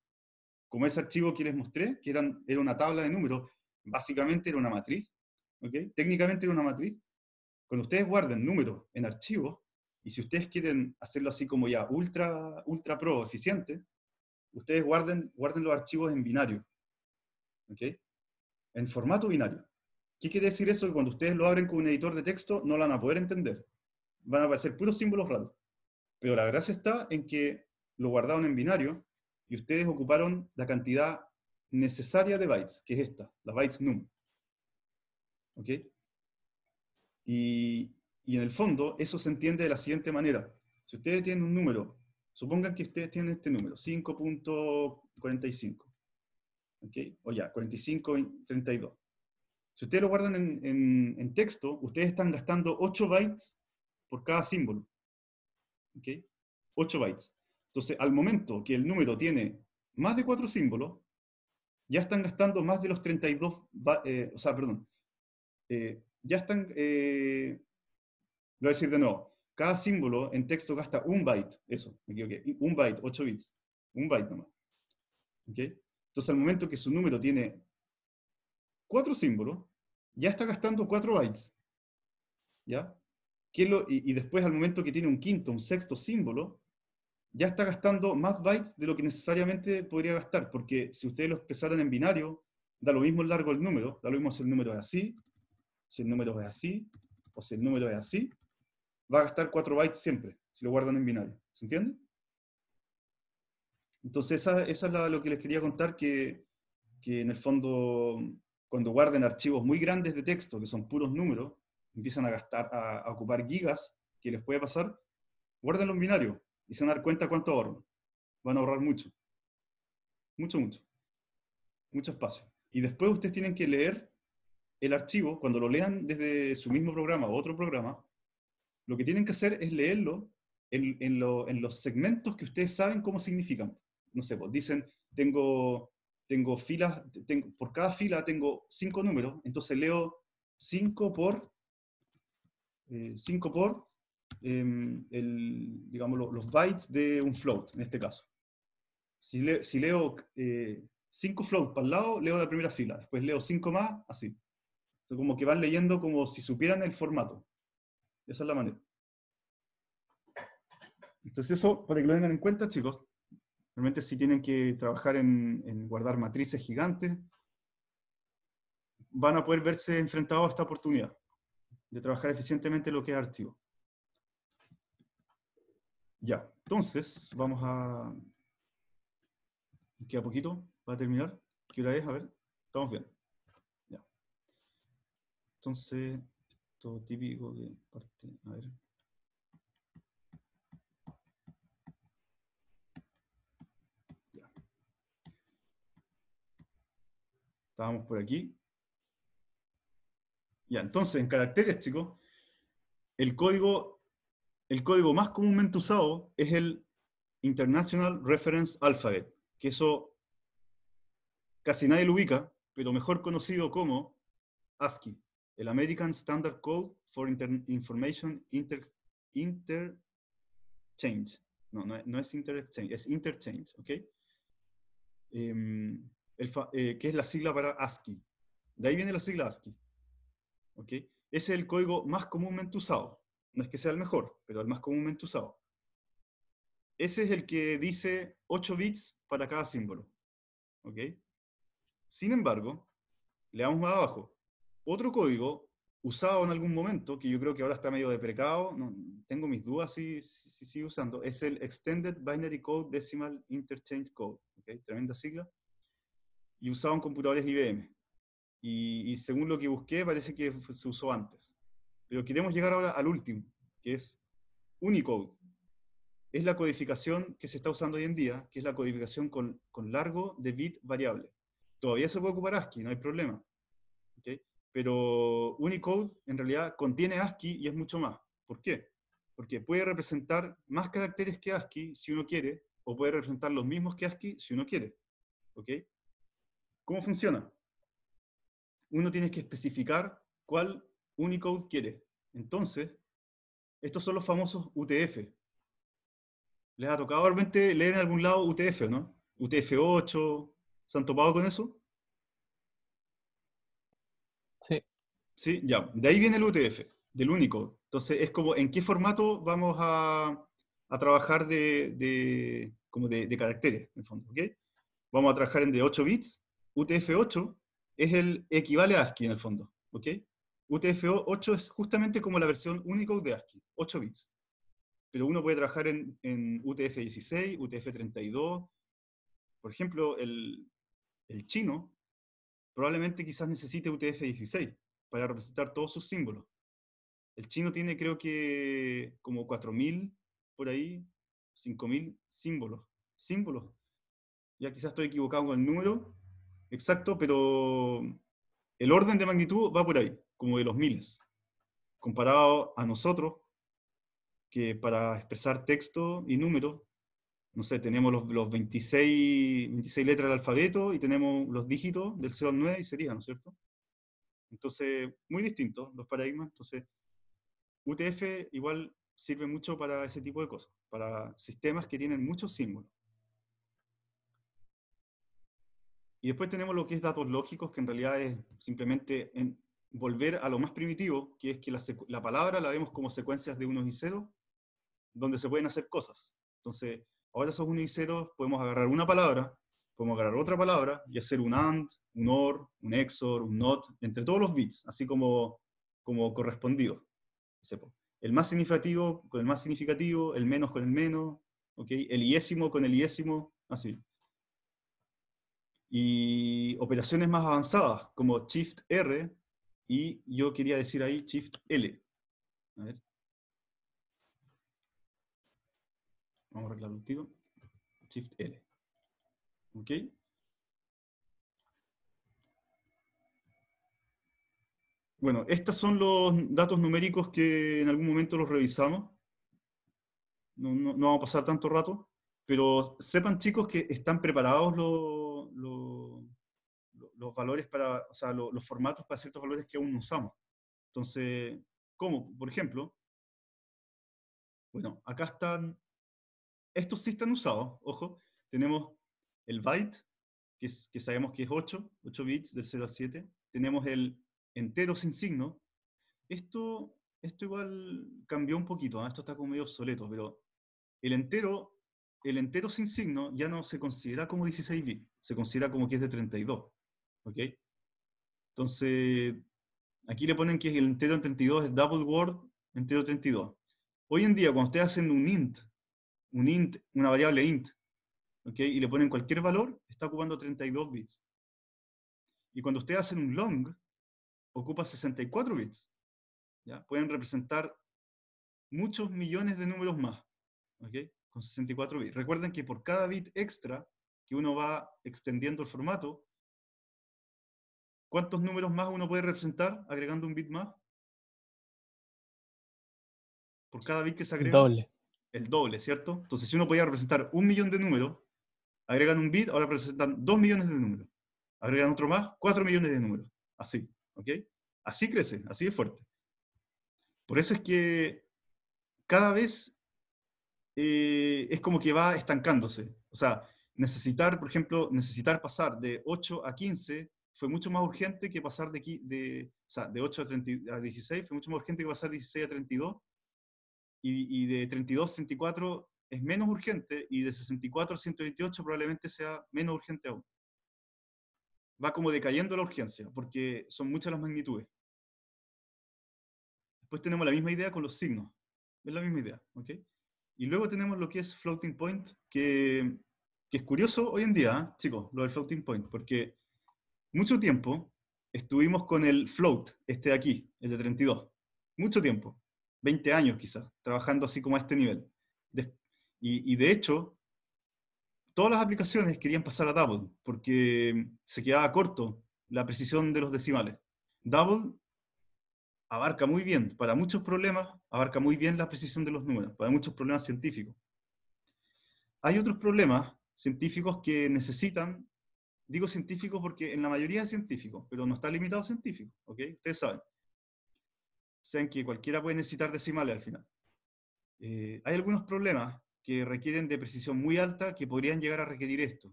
como ese archivo que les mostré, que eran, era una tabla de números, básicamente era una matriz, ¿okay? técnicamente era una matriz, cuando ustedes guarden números en archivos, y si ustedes quieren hacerlo así como ya ultra, ultra pro, eficiente, ustedes guarden, guarden los archivos en binario. ¿okay? En formato binario. ¿Qué quiere decir eso? Que cuando ustedes lo abren con un editor de texto, no lo van a poder entender. Van a aparecer puros símbolos raros. Pero la gracia está en que lo guardaron en binario y ustedes ocuparon la cantidad necesaria de bytes, que es esta, la bytes num. ¿Ok? Y, y en el fondo, eso se entiende de la siguiente manera. Si ustedes tienen un número, supongan que ustedes tienen este número, 5.45. ¿okay? o oh, ya, 45 y 32. Si ustedes lo guardan en, en, texto, ustedes están gastando 8 bytes por cada símbolo. ¿okay? 8 bytes. Entonces, al momento que el número tiene más de 4 símbolos, ya están gastando más de los 32, eh, o sea, perdón, eh, ya están, eh, lo voy a decir de nuevo, cada símbolo en texto gasta un byte, eso, me equivoqué, un byte, 8 bits, un byte nomás. Entonces, al momento que su número tiene cuatro símbolos, ya está gastando cuatro bytes. ¿Ya? y, después, al momento que tiene un quinto, un sexto símbolo, ya está gastando más bytes de lo que necesariamente podría gastar, porque si ustedes lo expresaran en binario, da lo mismo el largo del número, da lo mismo si el número es así, si el número es así, o si el número es así, va a gastar 4 bytes siempre, si lo guardan en binario. ¿Se entiende? Entonces, esa, es lo que les quería contar, que, en el fondo, cuando guarden archivos muy grandes de texto, que son puros números, empiezan a gastar, a, ocupar gigas, que les puede pasar, guardenlo en binario y se van a dar cuenta cuánto ahorran. Van a ahorrar mucho. Mucho, mucho. Mucho espacio. Y después ustedes tienen que leer el archivo, cuando lo lean desde su mismo programa o otro programa, lo que tienen que hacer es leerlo en los segmentos que ustedes saben cómo significan no sé, pues dicen, tengo, tengo filas, tengo, por cada fila tengo cinco números, entonces leo 5 por 5 eh, por em, el, digamos, los bytes de un float, en este caso. Si, leo 5 eh, floats para el lado, leo la primera fila, después leo cinco más, así. Entonces, como que van leyendo como si supieran el formato. Esa es la manera. Entonces eso, para que lo tengan en cuenta, chicos, Realmente si tienen que trabajar en, guardar matrices gigantes, van a poder verse enfrentados a esta oportunidad de trabajar eficientemente lo que es archivo. Ya, entonces vamos a... a poquito, va a terminar. ¿Qué hora es? A ver, estamos bien. Ya. Entonces, esto típico de parte... A ver. Estábamos por aquí. Ya, entonces, en característico, el código, el código más comúnmente usado es el International Reference Alphabet, que eso casi nadie lo ubica, pero mejor conocido como ASCII, el American Standard Code for Information Interchange. No, no, es Interchange, es Interchange, ¿ok? Em, eh, que es la sigla para ASCII. De ahí viene la sigla ASCII. ¿Okay? Ese es el código más comúnmente usado. No es que sea el mejor, pero el más comúnmente usado. Ese es el que dice 8 bits para cada símbolo. ¿Ok? Sin embargo, le damos más abajo. Otro código usado en algún momento, que yo creo que ahora está medio deprecado, no, tengo mis dudas si, si, si sigue usando, es el Extended Binary Code Decimal Interchange Code. ¿ok? Tremenda sigla y usaban computadores IBM. Y, según lo que busqué, parece que se usó antes. Pero queremos llegar ahora al último, que es Unicode. Es la codificación que se está usando hoy en día, que es la codificación con, con largo de bit variable. Todavía se puede ocupar ASCII, no hay problema. Pero Unicode en realidad contiene ASCII y es mucho más. ¿Por qué? Porque puede representar más caracteres que ASCII si uno quiere, o puede representar los mismos que ASCII si uno quiere. ¿Okay? ¿Cómo funciona? Uno tiene que especificar cuál Unicode quiere. Entonces, estos son los famosos UTF. ¿Les ha tocado realmente leer en algún lado UTF, no? UTF-8, ¿se han topado con eso? Sí. Sí, ya. De ahí viene el UTF, del Unicode. Entonces, es como en qué formato vamos a, trabajar de, como de, caracteres, en el fondo, ¿Okay? Vamos a trabajar en de 8 bits, UTF-8 es el equivale a ASCII en el fondo, ¿ok? UTF-8 es justamente como la versión Unicode de ASCII, 8 bits. Pero uno puede trabajar en, UTF-16, UTF-32. Por ejemplo, el, chino probablemente quizás necesite UTF-16 para representar todos sus símbolos. El chino tiene creo que como 4.000 por ahí, 5.000 símbolos. Símbolos. Ya quizás estoy equivocado con el número, exacto, pero el orden de magnitud va por ahí, como de los miles, comparado a nosotros, que para expresar texto y número, no sé, tenemos los, 26, 26 letras del alfabeto y tenemos los dígitos del 0 al 9 y sería, ¿no es cierto? Entonces, muy distintos los paradigmas. Entonces, UTF igual sirve mucho para ese tipo de cosas, para sistemas que tienen muchos símbolos. Y después tenemos lo que es datos lógicos, que en realidad es simplemente volver a lo más primitivo, que es que la, palabra la vemos como secuencias de unos y ceros, donde se pueden hacer cosas. Entonces, ahora son unos y ceros podemos agarrar una palabra, podemos agarrar otra palabra y hacer un AND, un OR, un XOR, un NOT, entre todos los bits, así como, como correspondido. El más significativo con el más significativo, el menos con el menos, ¿okay? el iésimo con el iésimo, así y operaciones más avanzadas como Shift R y yo quería decir ahí Shift L. A ver. Vamos a arreglar un tiro. Shift L. ¿Ok? Bueno, estos son los datos numéricos que en algún momento los revisamos. No, no, no vamos a pasar tanto rato, pero sepan chicos que están preparados los, los valores para, o sea, los formatos para ciertos valores que aún no usamos. Entonces, ¿cómo? Por ejemplo, bueno, acá están, estos sí están usados, ojo, tenemos el byte, que, que sabemos que es 8, 8 bits del 0 al 7, tenemos el entero sin signo, esto, esto igual cambió un poquito, ¿ah? esto está como medio obsoleto, pero el entero el entero sin signo ya no se considera como 16 bits, se considera como que es de 32. ¿Ok? Entonces, aquí le ponen que el entero en 32 es double word entero 32. Hoy en día, cuando ustedes hacen un int, un int, una variable int, ¿ok? y le ponen cualquier valor, está ocupando 32 bits. Y cuando ustedes hacen un long, ocupa 64 bits. ¿ya? Pueden representar muchos millones de números más. ¿ok? 64 bits. Recuerden que por cada bit extra que uno va extendiendo el formato, ¿cuántos números más uno puede representar agregando un bit más? Por cada bit que se agrega. Doble. El doble, ¿cierto? Entonces, si uno podía representar un millón de números, agregan un bit, ahora representan dos millones de números. Agregan otro más, cuatro millones de números. Así, ¿ok? Así crece, así es fuerte. Por eso es que cada vez eh, es como que va estancándose. O sea, necesitar, por ejemplo, necesitar pasar de 8 a 15 fue mucho más urgente que pasar de, de, o sea, de 8 a, 16, fue mucho más urgente que pasar de 16 a 32, y, y de 32 a 64 es menos urgente, y de 64 a 128 probablemente sea menos urgente aún. Va como decayendo la urgencia, porque son muchas las magnitudes. Después tenemos la misma idea con los signos. Es la misma idea, ¿ok? Y luego tenemos lo que es floating point, que, es curioso hoy en día, ¿eh? chicos, lo del floating point, porque mucho tiempo estuvimos con el float, este de aquí, el de 32. Mucho tiempo, 20 años quizás, trabajando así como a este nivel. y, y, de hecho, todas las aplicaciones querían pasar a double, porque se quedaba corto la precisión de los decimales. Double abarca muy bien, para muchos problemas, abarca muy bien la precisión de los números, para muchos problemas científicos. Hay otros problemas científicos que necesitan, digo científicos porque en la mayoría es científico, pero no está limitado a científico, ¿ok? Ustedes saben. Sean que cualquiera puede necesitar decimales al final. Eh, hay algunos problemas que requieren de precisión muy alta que podrían llegar a requerir esto,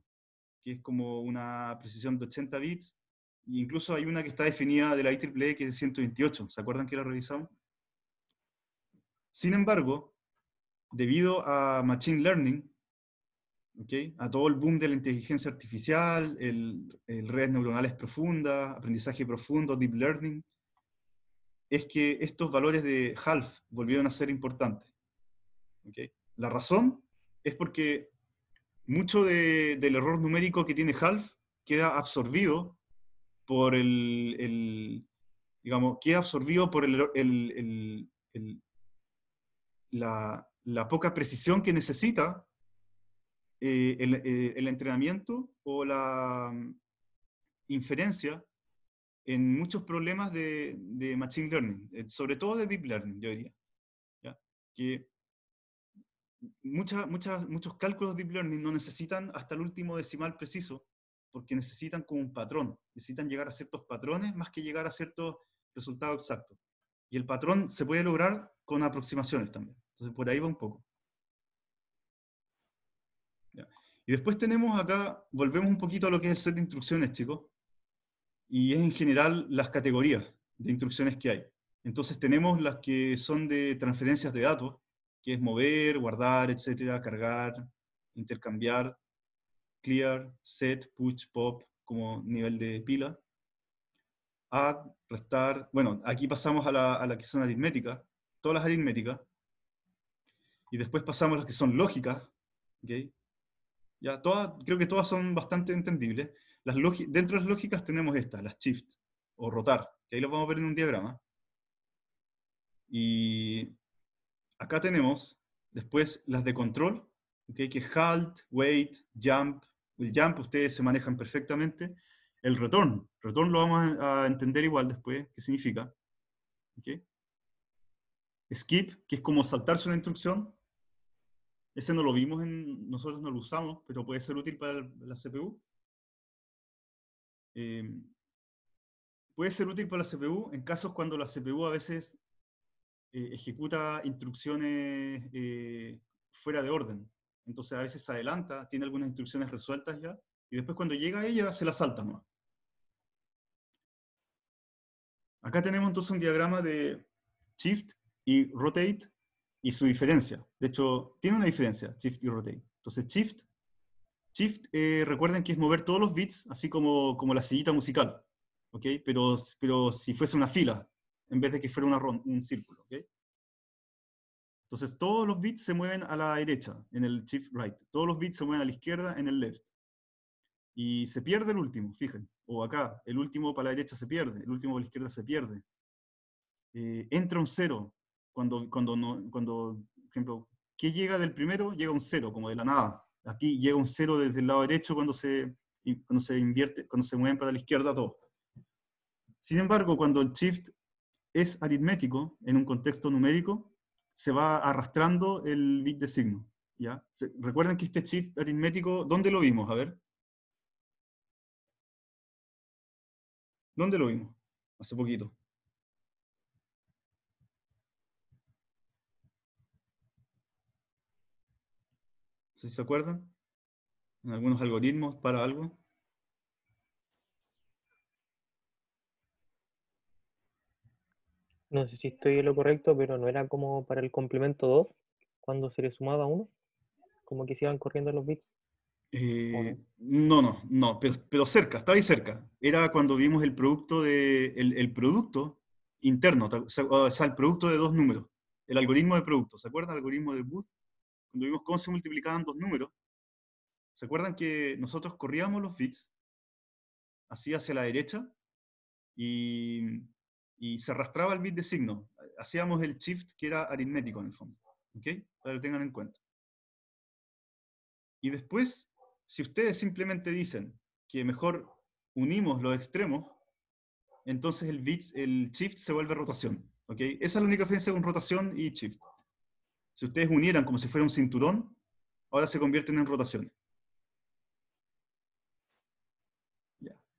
que es como una precisión de 80 bits incluso hay una que está definida de la IEEE que es de 128, ¿se acuerdan que la revisamos? Sin embargo, debido a Machine Learning, a todo el boom de la inteligencia artificial, el, el redes neuronales profundas, aprendizaje profundo, deep learning, es que estos valores de half volvieron a ser importantes. La razón es porque mucho del error numérico que tiene half queda absorbido por el, digamos, queda absorbido por el, la, poca precisión que necesita eh, eh, el, entrenamiento o la mm, inferencia en muchos problemas de, Machine Learning, eh, sobre todo de Deep Learning, yo diría. Que mucha, muchos cálculos de Deep Learning no necesitan hasta el último decimal preciso porque necesitan como un patrón, necesitan llegar a ciertos patrones más que llegar a ciertos resultados exactos. Y el patrón se puede lograr con aproximaciones también. Entonces, por ahí va un poco. Y después tenemos acá, volvemos un poquito a lo que es el set de instrucciones, chicos. Y es en general las categorías de instrucciones que hay. Entonces tenemos las que son de transferencias de datos, que es mover, guardar, etcétera, cargar, intercambiar clear, set, push, pop como nivel de pila. Add, restar, bueno, aquí pasamos a la, que son aritméticas, todas las aritméticas. Y después pasamos a las que son lógicas, ¿okay? Ya, todas, creo que todas son bastante entendibles. dentro de las lógicas tenemos estas, las shift, o rotar, que ahí lo vamos a ver en un diagrama. Y acá tenemos después las de control, que halt, wait, jump, el jump ustedes se manejan perfectamente. El return, return lo vamos a entender igual después, qué significa. Skip, que es como saltarse una instrucción. Ese no lo vimos, en, nosotros no lo usamos, pero puede ser útil para la CPU. Em, puede ser útil para la CPU en casos cuando la CPU a veces eh, ejecuta instrucciones eh, fuera de orden entonces a veces adelanta, tiene algunas instrucciones resueltas ya, y después cuando llega a ella se la salta más. Acá tenemos entonces un diagrama de Shift y Rotate y su diferencia. De hecho, tiene una diferencia, Shift y Rotate. Entonces Shift, Shift eh, recuerden que es mover todos los bits, así como, como la sillita musical, ¿ok? Pero, pero si fuese una fila, en vez de que fuera un círculo, ¿ok? Entonces, todos los bits se mueven a la derecha en el shift right. Todos los bits se mueven a la izquierda en el left. Y se pierde el último, fíjense. O acá, el último para la derecha se pierde, el último para la izquierda se pierde. Eh, entra un cero. Cuando, cuando, no, cuando, por ejemplo, ¿qué llega del primero? Llega un cero, como de la nada. Aquí llega un cero desde el lado derecho cuando se, cuando se invierte, cuando se mueven para la izquierda todos. Sin embargo, cuando el shift es aritmético en un contexto numérico, se va arrastrando el bit de signo. ¿ya? Recuerden que este shift aritmético, ¿dónde lo vimos? A ver. ¿Dónde lo vimos? Hace poquito. No sé si se acuerdan. En algunos algoritmos para algo. no sé si estoy en lo correcto, pero no era como para el complemento 2, cuando se le sumaba uno, como que se iban corriendo los bits. Eh, no, no, no, pero, pero, cerca, estaba ahí cerca. Era cuando vimos el producto de el, producto interno, o sea, el producto de dos números, el algoritmo de producto. ¿Se acuerdan el algoritmo de Booth? Cuando vimos cómo se multiplicaban dos números, ¿se acuerdan que nosotros corríamos los bits así hacia la derecha y y se arrastraba el bit de signo. Hacíamos el shift que era aritmético en el fondo. ¿Ok? Para que tengan en cuenta. Y después, si ustedes simplemente dicen que mejor unimos los extremos, entonces el, bit, el shift se vuelve rotación. ¿Ok? Esa es la única diferencia con rotación y shift. Si ustedes unieran como si fuera un cinturón, ahora se convierten en rotaciones.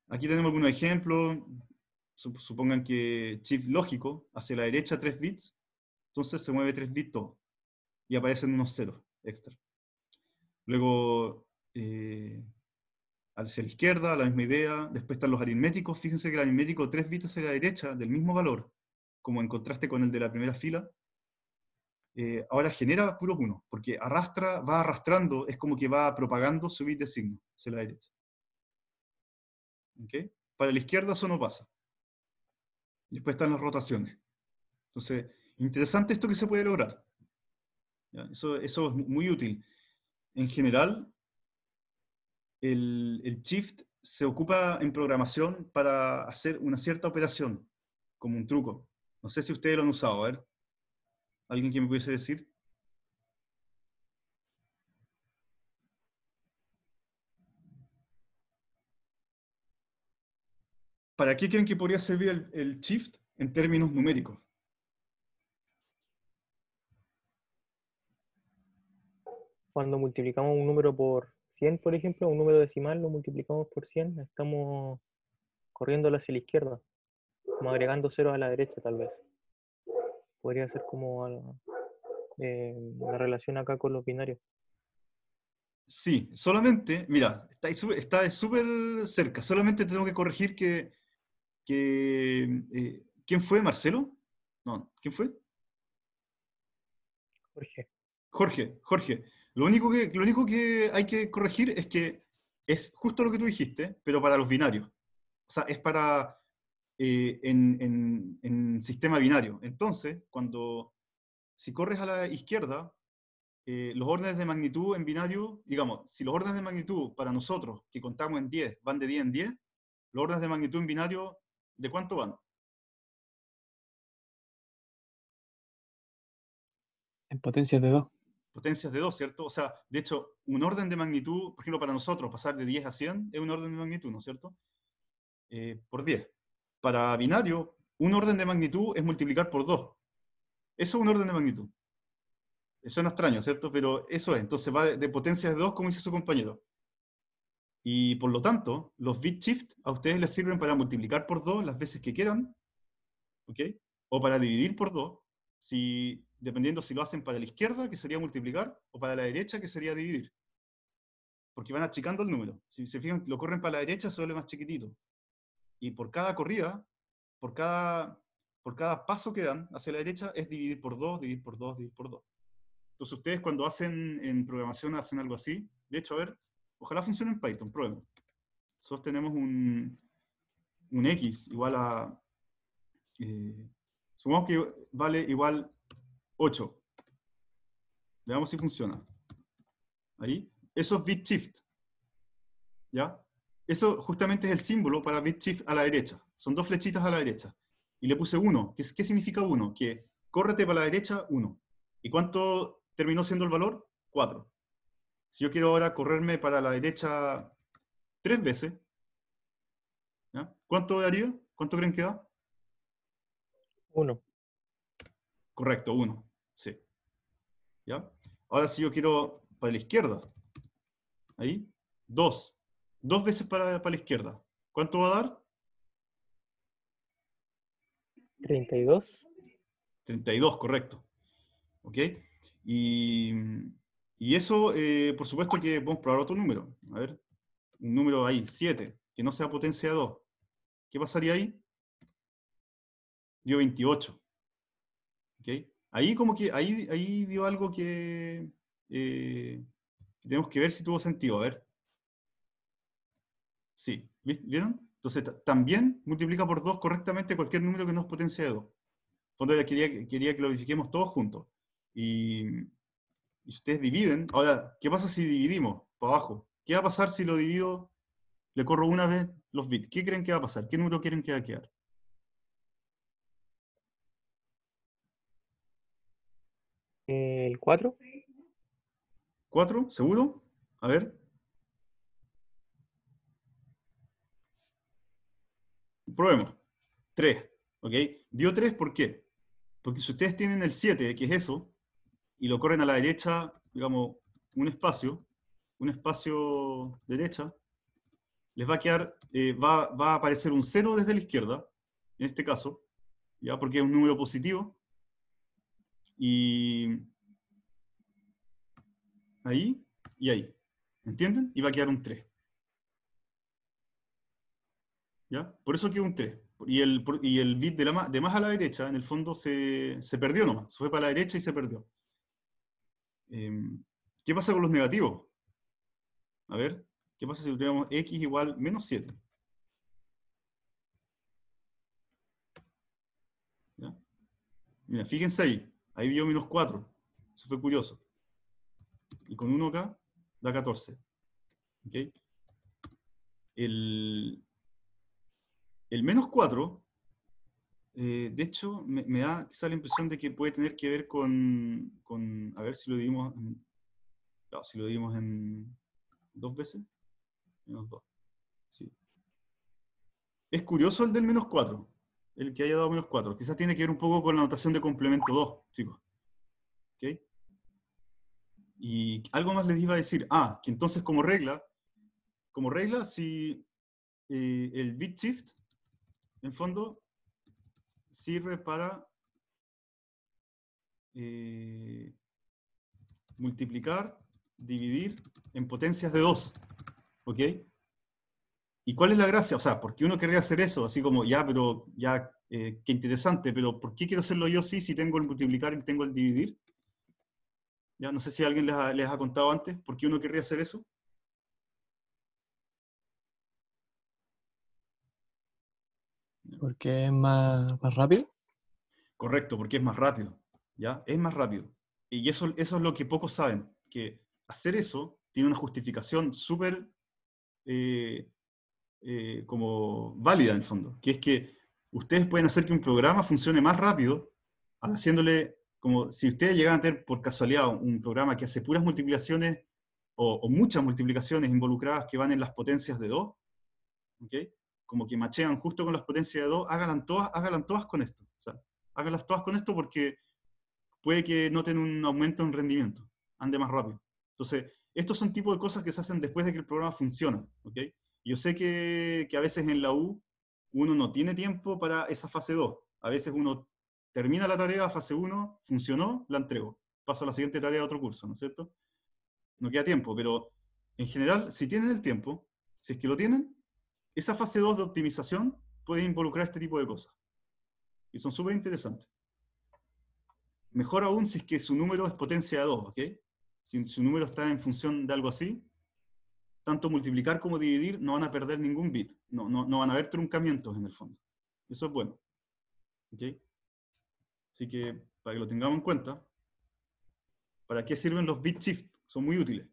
Aquí tenemos algunos ejemplos supongan que chip lógico, hacia la derecha 3 bits, entonces se mueve 3 bits todo. Y aparecen unos ceros extra. Luego, eh, hacia la izquierda, la misma idea. Después están los aritméticos. Fíjense que el aritmético 3 bits hacia la derecha, del mismo valor, como en contraste con el de la primera fila, eh, ahora genera puro 1, porque arrastra, va arrastrando, es como que va propagando su bit de signo hacia la derecha. ¿Okay? Para la izquierda eso no pasa después están las rotaciones. Entonces, interesante esto que se puede lograr. Eso, es muy útil. En general, el, shift se ocupa en programación para hacer una cierta operación, como un truco. No sé si ustedes lo han usado, a ver. ¿Alguien que me pudiese decir? ¿Para qué creen que podría servir el, shift en términos numéricos? Cuando multiplicamos un número por 100, por ejemplo, un número decimal lo multiplicamos por 100, estamos corriendo hacia la izquierda, como agregando ceros a la derecha tal vez. Podría ser como eh, la relación acá con los binarios. Sí, solamente, mira, está súper cerca, solamente tengo que corregir que eh, ¿Quién fue? ¿Marcelo? No, ¿quién fue? Jorge. Jorge, Jorge. Lo único que, lo único que hay que corregir es que es justo lo que tú dijiste, pero para los binarios. O sea, es para eh, en, en, en, sistema binario. Entonces, cuando si corres a la izquierda, eh, los órdenes de magnitud en binario, digamos, si los órdenes de magnitud para nosotros que contamos en 10 van de 10 en 10, los órdenes de magnitud en binario ¿De cuánto van? En potencias de 2. Potencias de 2, ¿cierto? O sea, de hecho, un orden de magnitud, por ejemplo, para nosotros pasar de 10 a 100 es un orden de magnitud, ¿no es cierto? Eh, por 10. Para binario, un orden de magnitud es multiplicar por 2. Eso es un orden de magnitud. Suena extraño, ¿cierto? Pero eso es. Entonces va de, de potencias de 2, como dice su compañero. Y por lo tanto, los bit shift a ustedes les sirven para multiplicar por 2 las veces que quieran, ¿ok? O para dividir por 2, si, dependiendo si lo hacen para la izquierda, que sería multiplicar, o para la derecha, que sería dividir. Porque van achicando el número. Si se fijan, lo corren para la derecha, se vuelve más chiquitito. Y por cada corrida, por cada, por cada paso que dan hacia la derecha, es dividir por 2, dividir por 2, dividir por 2. Entonces ustedes cuando hacen en programación hacen algo así. De hecho, a ver, Ojalá funcione en Python, probemos. Nosotros tenemos un, un x igual a, eh, supongamos que vale igual 8. Veamos si funciona. Ahí. Eso es bit shift. ¿Ya? Eso justamente es el símbolo para bit shift a la derecha. Son dos flechitas a la derecha. Y le puse 1. ¿Qué, ¿Qué, significa 1? Que córrete para la derecha 1. ¿Y cuánto terminó siendo el valor? 4. Si yo quiero ahora correrme para la derecha tres veces, ¿cuánto daría? ¿Cuánto creen que da? Uno. Correcto, uno. Sí. ¿Ya? Ahora si yo quiero para la izquierda, ahí, dos. Dos veces para, para la izquierda. ¿Cuánto va a dar? 32. 32, correcto. ¿Ok? Y y eso, eh, por supuesto que a probar otro número. A ver, un número ahí, 7, que no sea potencia de 2. ¿Qué pasaría ahí? Dio 28. ¿Okay? Ahí como que, ahí, ahí dio algo eh, que, tenemos que ver si tuvo sentido. A ver. Sí, ¿vieron? Entonces también multiplica por 2 correctamente cualquier número que no es potencia de 2. Entonces quería, quería que lo verifiquemos todos juntos. Y, y si ustedes dividen, ahora, ¿qué pasa si dividimos para abajo? ¿Qué va a pasar si lo divido, le corro una vez los bits? ¿Qué creen que va a pasar? ¿Qué número quieren que va a quedar? Eh, el 4. ¿4? ¿Seguro? A ver. Probemos. 3. ¿Ok? Dio 3, ¿por qué? Porque si ustedes tienen el 7, que es eso, y lo corren a la derecha, digamos, un espacio, un espacio derecha, les va a quedar, eh, va, a aparecer un cero desde la izquierda, en este caso, ya porque es un número positivo, y ahí y ahí, ¿entienden? Y va a quedar un 3. ¿Ya? Por eso quedó un 3. Y el, y el bit de, la, más a la derecha, en el fondo, se, se perdió nomás. Se fue para la derecha y se perdió. Em, ¿Qué pasa con los negativos? A ver, ¿qué pasa si tuviéramos x igual menos 7? ¿Ya? Mira, fíjense ahí, ahí dio menos 4. Eso fue curioso. Y con 1 acá, da 14. ¿Ok? El, el menos 4 eh, de hecho, me, da quizá la impresión de que puede tener que ver con, a ver si lo dimos, en, no, si lo dimos en dos veces, menos dos, sí. Es curioso el del menos cuatro, el que haya dado menos cuatro. Quizás tiene que ver un poco con la notación de complemento 2, chicos. ¿Ok? Y algo más les iba a decir. Ah, que entonces como regla, como regla, si eh, el bit shift, en fondo, sirve para eh, multiplicar, dividir en potencias de 2. ¿Ok? ¿Y cuál es la gracia? O sea, ¿por qué uno querría hacer eso? Así como, ya, pero, ya, eh, qué interesante, pero ¿por qué quiero hacerlo yo sí si tengo el multiplicar y tengo el dividir? Ya, no sé si alguien les ha contado antes, ¿por qué uno querría hacer eso? porque es más, más rápido. Correcto, porque es más rápido, ¿ya? Es más rápido. Y eso, eso es lo que pocos saben, que hacer eso tiene una justificación súper eh, eh, como válida en el fondo, que es que ustedes pueden hacer que un programa funcione más rápido haciéndole, como si ustedes llegan a tener por casualidad un programa que hace puras multiplicaciones o, muchas multiplicaciones involucradas que van en las potencias de 2, ¿okay? como que machean justo con las potencias de 2, Hágalas todas, todas con esto. O sea, todas con esto porque puede que noten un aumento en rendimiento, ande más rápido. Entonces, estos son tipos de cosas que se hacen después de que el programa funciona. ¿okay? Yo sé que, que a veces en la U uno no tiene tiempo para esa fase 2. A veces uno termina la tarea, fase 1, funcionó, la entrego. Paso a la siguiente tarea de otro curso, ¿no es cierto? No queda tiempo, pero en general, si tienen el tiempo, si es que lo tienen, esa fase 2 de optimización puede involucrar este tipo de cosas. Y son súper interesantes. Mejor aún si es que su número es potencia de 2, ¿ok? Si su número está en función de algo así, tanto multiplicar como dividir no van a perder ningún bit. No, no, van a haber truncamientos en el fondo. Eso es bueno. ¿ok? Así que, para que lo tengamos en cuenta, ¿para qué sirven los bit shift? Son muy útiles.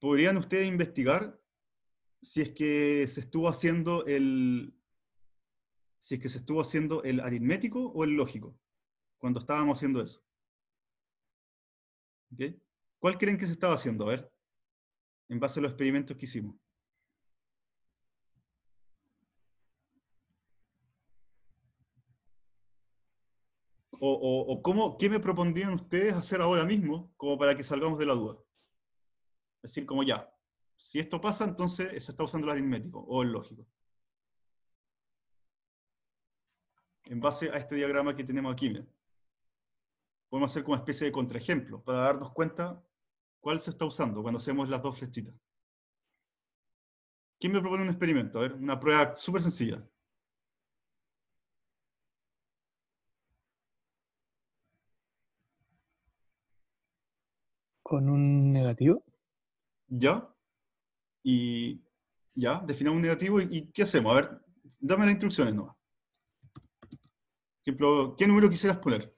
Podrían ustedes investigar si es que se estuvo haciendo el si es que se estuvo haciendo el aritmético o el lógico cuando estábamos haciendo eso. ¿Cuál creen que se estaba haciendo? A ver, en base a los experimentos que hicimos. O, o, cómo, qué me propondrían ustedes hacer ahora mismo como para que salgamos de la duda. Es decir, como ya, si esto pasa, entonces se está usando el aritmético o el lógico. En base a este diagrama que tenemos aquí, podemos hacer como una especie de contraejemplo para darnos cuenta cuál se está usando cuando hacemos las dos flechitas. ¿Quién me propone un experimento? A ver, una prueba súper sencilla. ¿Con un negativo? ¿Ya? Y ya, definamos un negativo y, ¿qué hacemos? A ver, dame las instrucciones nomás. ejemplo, ¿qué número quisieras poner?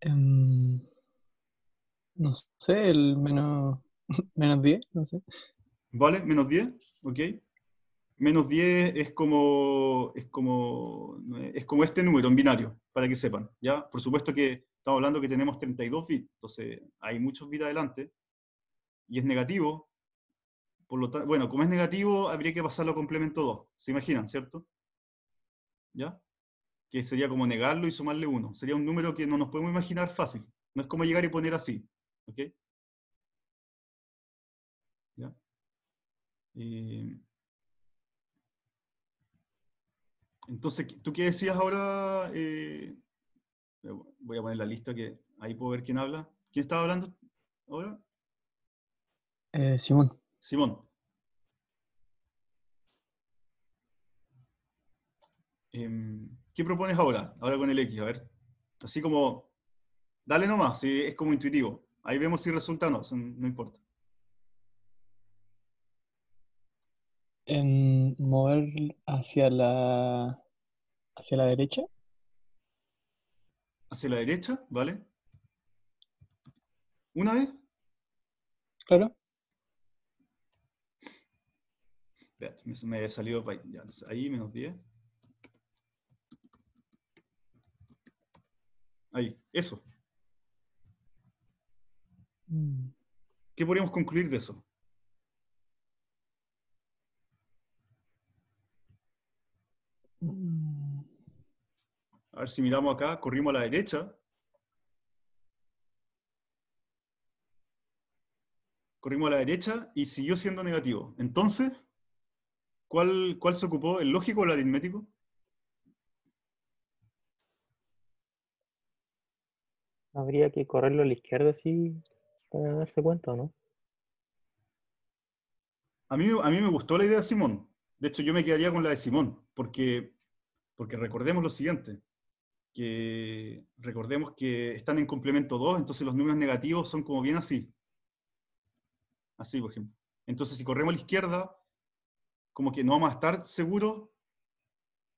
Em, no sé, el menos, menos 10, no sé. Vale, menos 10, ok menos 10 es como, es, como, es como este número en binario, para que sepan. ¿ya? Por supuesto que estamos hablando que tenemos 32 bits, entonces hay muchos bits adelante, y es negativo. Por lo bueno, como es negativo, habría que pasarlo a complemento 2. ¿Se imaginan, cierto? ¿Ya? Que sería como negarlo y sumarle 1. Sería un número que no nos podemos imaginar fácil. No es como llegar y poner así. ¿Ok? ¿Ya? Eh, Entonces, ¿tú qué decías ahora? Eh, voy a poner la lista que ahí puedo ver quién habla. ¿Quién estaba hablando ahora? Eh, Simón. Simón. Em, ¿Qué propones ahora? Ahora con el X, a ver. Así como, dale nomás, es como intuitivo. Ahí vemos si resulta o no, no importa. en mover hacia la, hacia la derecha. Hacia la derecha, ¿vale? ¿Una vez? Claro. me, me había salido ahí menos 10. Ahí, eso. Mm. ¿Qué podríamos concluir de eso? A ver si miramos acá, corrimos a la derecha. Corrimos a la derecha y siguió siendo negativo. Entonces, ¿cuál, se ocupó? ¿El lógico o el aritmético? Habría que correrlo a la izquierda si para darse cuenta, no? A mí, a mí me gustó la idea de Simón. De hecho, yo me quedaría con la de Simón, porque porque recordemos lo siguiente, que recordemos que están en complemento 2, entonces los números negativos son como bien así. Así, por ejemplo. Entonces, si corremos a la izquierda, como que no vamos a estar seguros,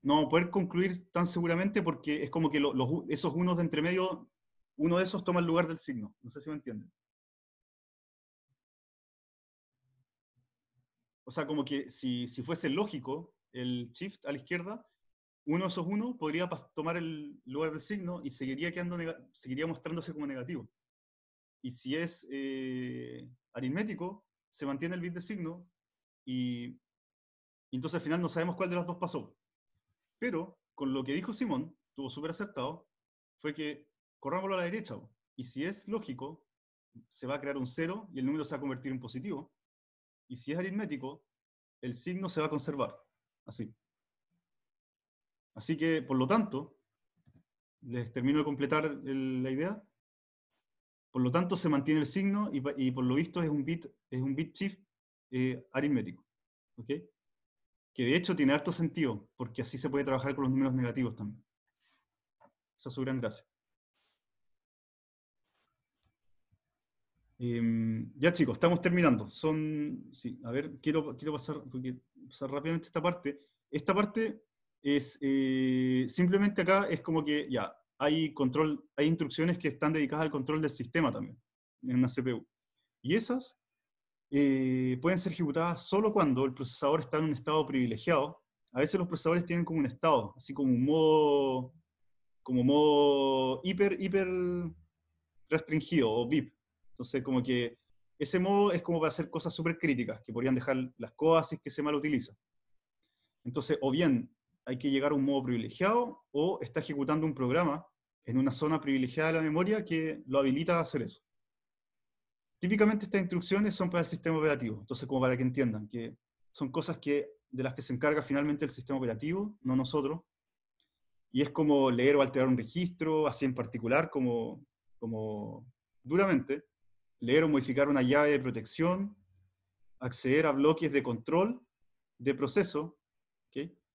no vamos a poder concluir tan seguramente porque es como que esos unos de entre medio, uno de esos toma el lugar del signo. No sé si me entienden. O sea, como que si, si fuese lógico el shift a la izquierda, uno de esos uno podría tomar el lugar del signo y seguiría, quedando seguiría mostrándose como negativo. Y si es eh, aritmético, se mantiene el bit de signo y, entonces al final no sabemos cuál de las dos pasó. Pero con lo que dijo Simón, estuvo súper aceptado, fue que corrámoslo a la derecha. Y si es lógico, se va a crear un cero y el número se va a convertir en positivo. Y si es aritmético, el signo se va a conservar. Así. Así que, por lo tanto, les termino de completar la idea. Por lo tanto, se mantiene el signo y, por lo visto es un bit, es un bit shift eh, aritmético. ¿okay? Que de hecho tiene harto sentido, porque así se puede trabajar con los números negativos también. Esa es su gran gracia. Em, ya chicos, estamos terminando. Son, sí, a ver, quiero, quiero pasar, pasar rápidamente esta parte. Esta parte es eh, simplemente acá es como que ya, hay control, hay instrucciones que están dedicadas al control del sistema también, en una CPU. Y esas eh, pueden ser ejecutadas solo cuando el procesador está en un estado privilegiado. A veces los procesadores tienen como un estado, así como un modo, como modo hiper, hiper restringido o VIP. Entonces, como que ese modo es como para hacer cosas súper críticas, que podrían dejar las cosas que se mal utiliza Entonces, o bien hay que llegar a un modo privilegiado o está ejecutando un programa en una zona privilegiada de la memoria que lo habilita a hacer eso. Típicamente estas instrucciones son para el sistema operativo, entonces como para que entiendan que son cosas que, de las que se encarga finalmente el sistema operativo, no nosotros, y es como leer o alterar un registro, así en particular, como, como duramente, leer o modificar una llave de protección, acceder a bloques de control de proceso,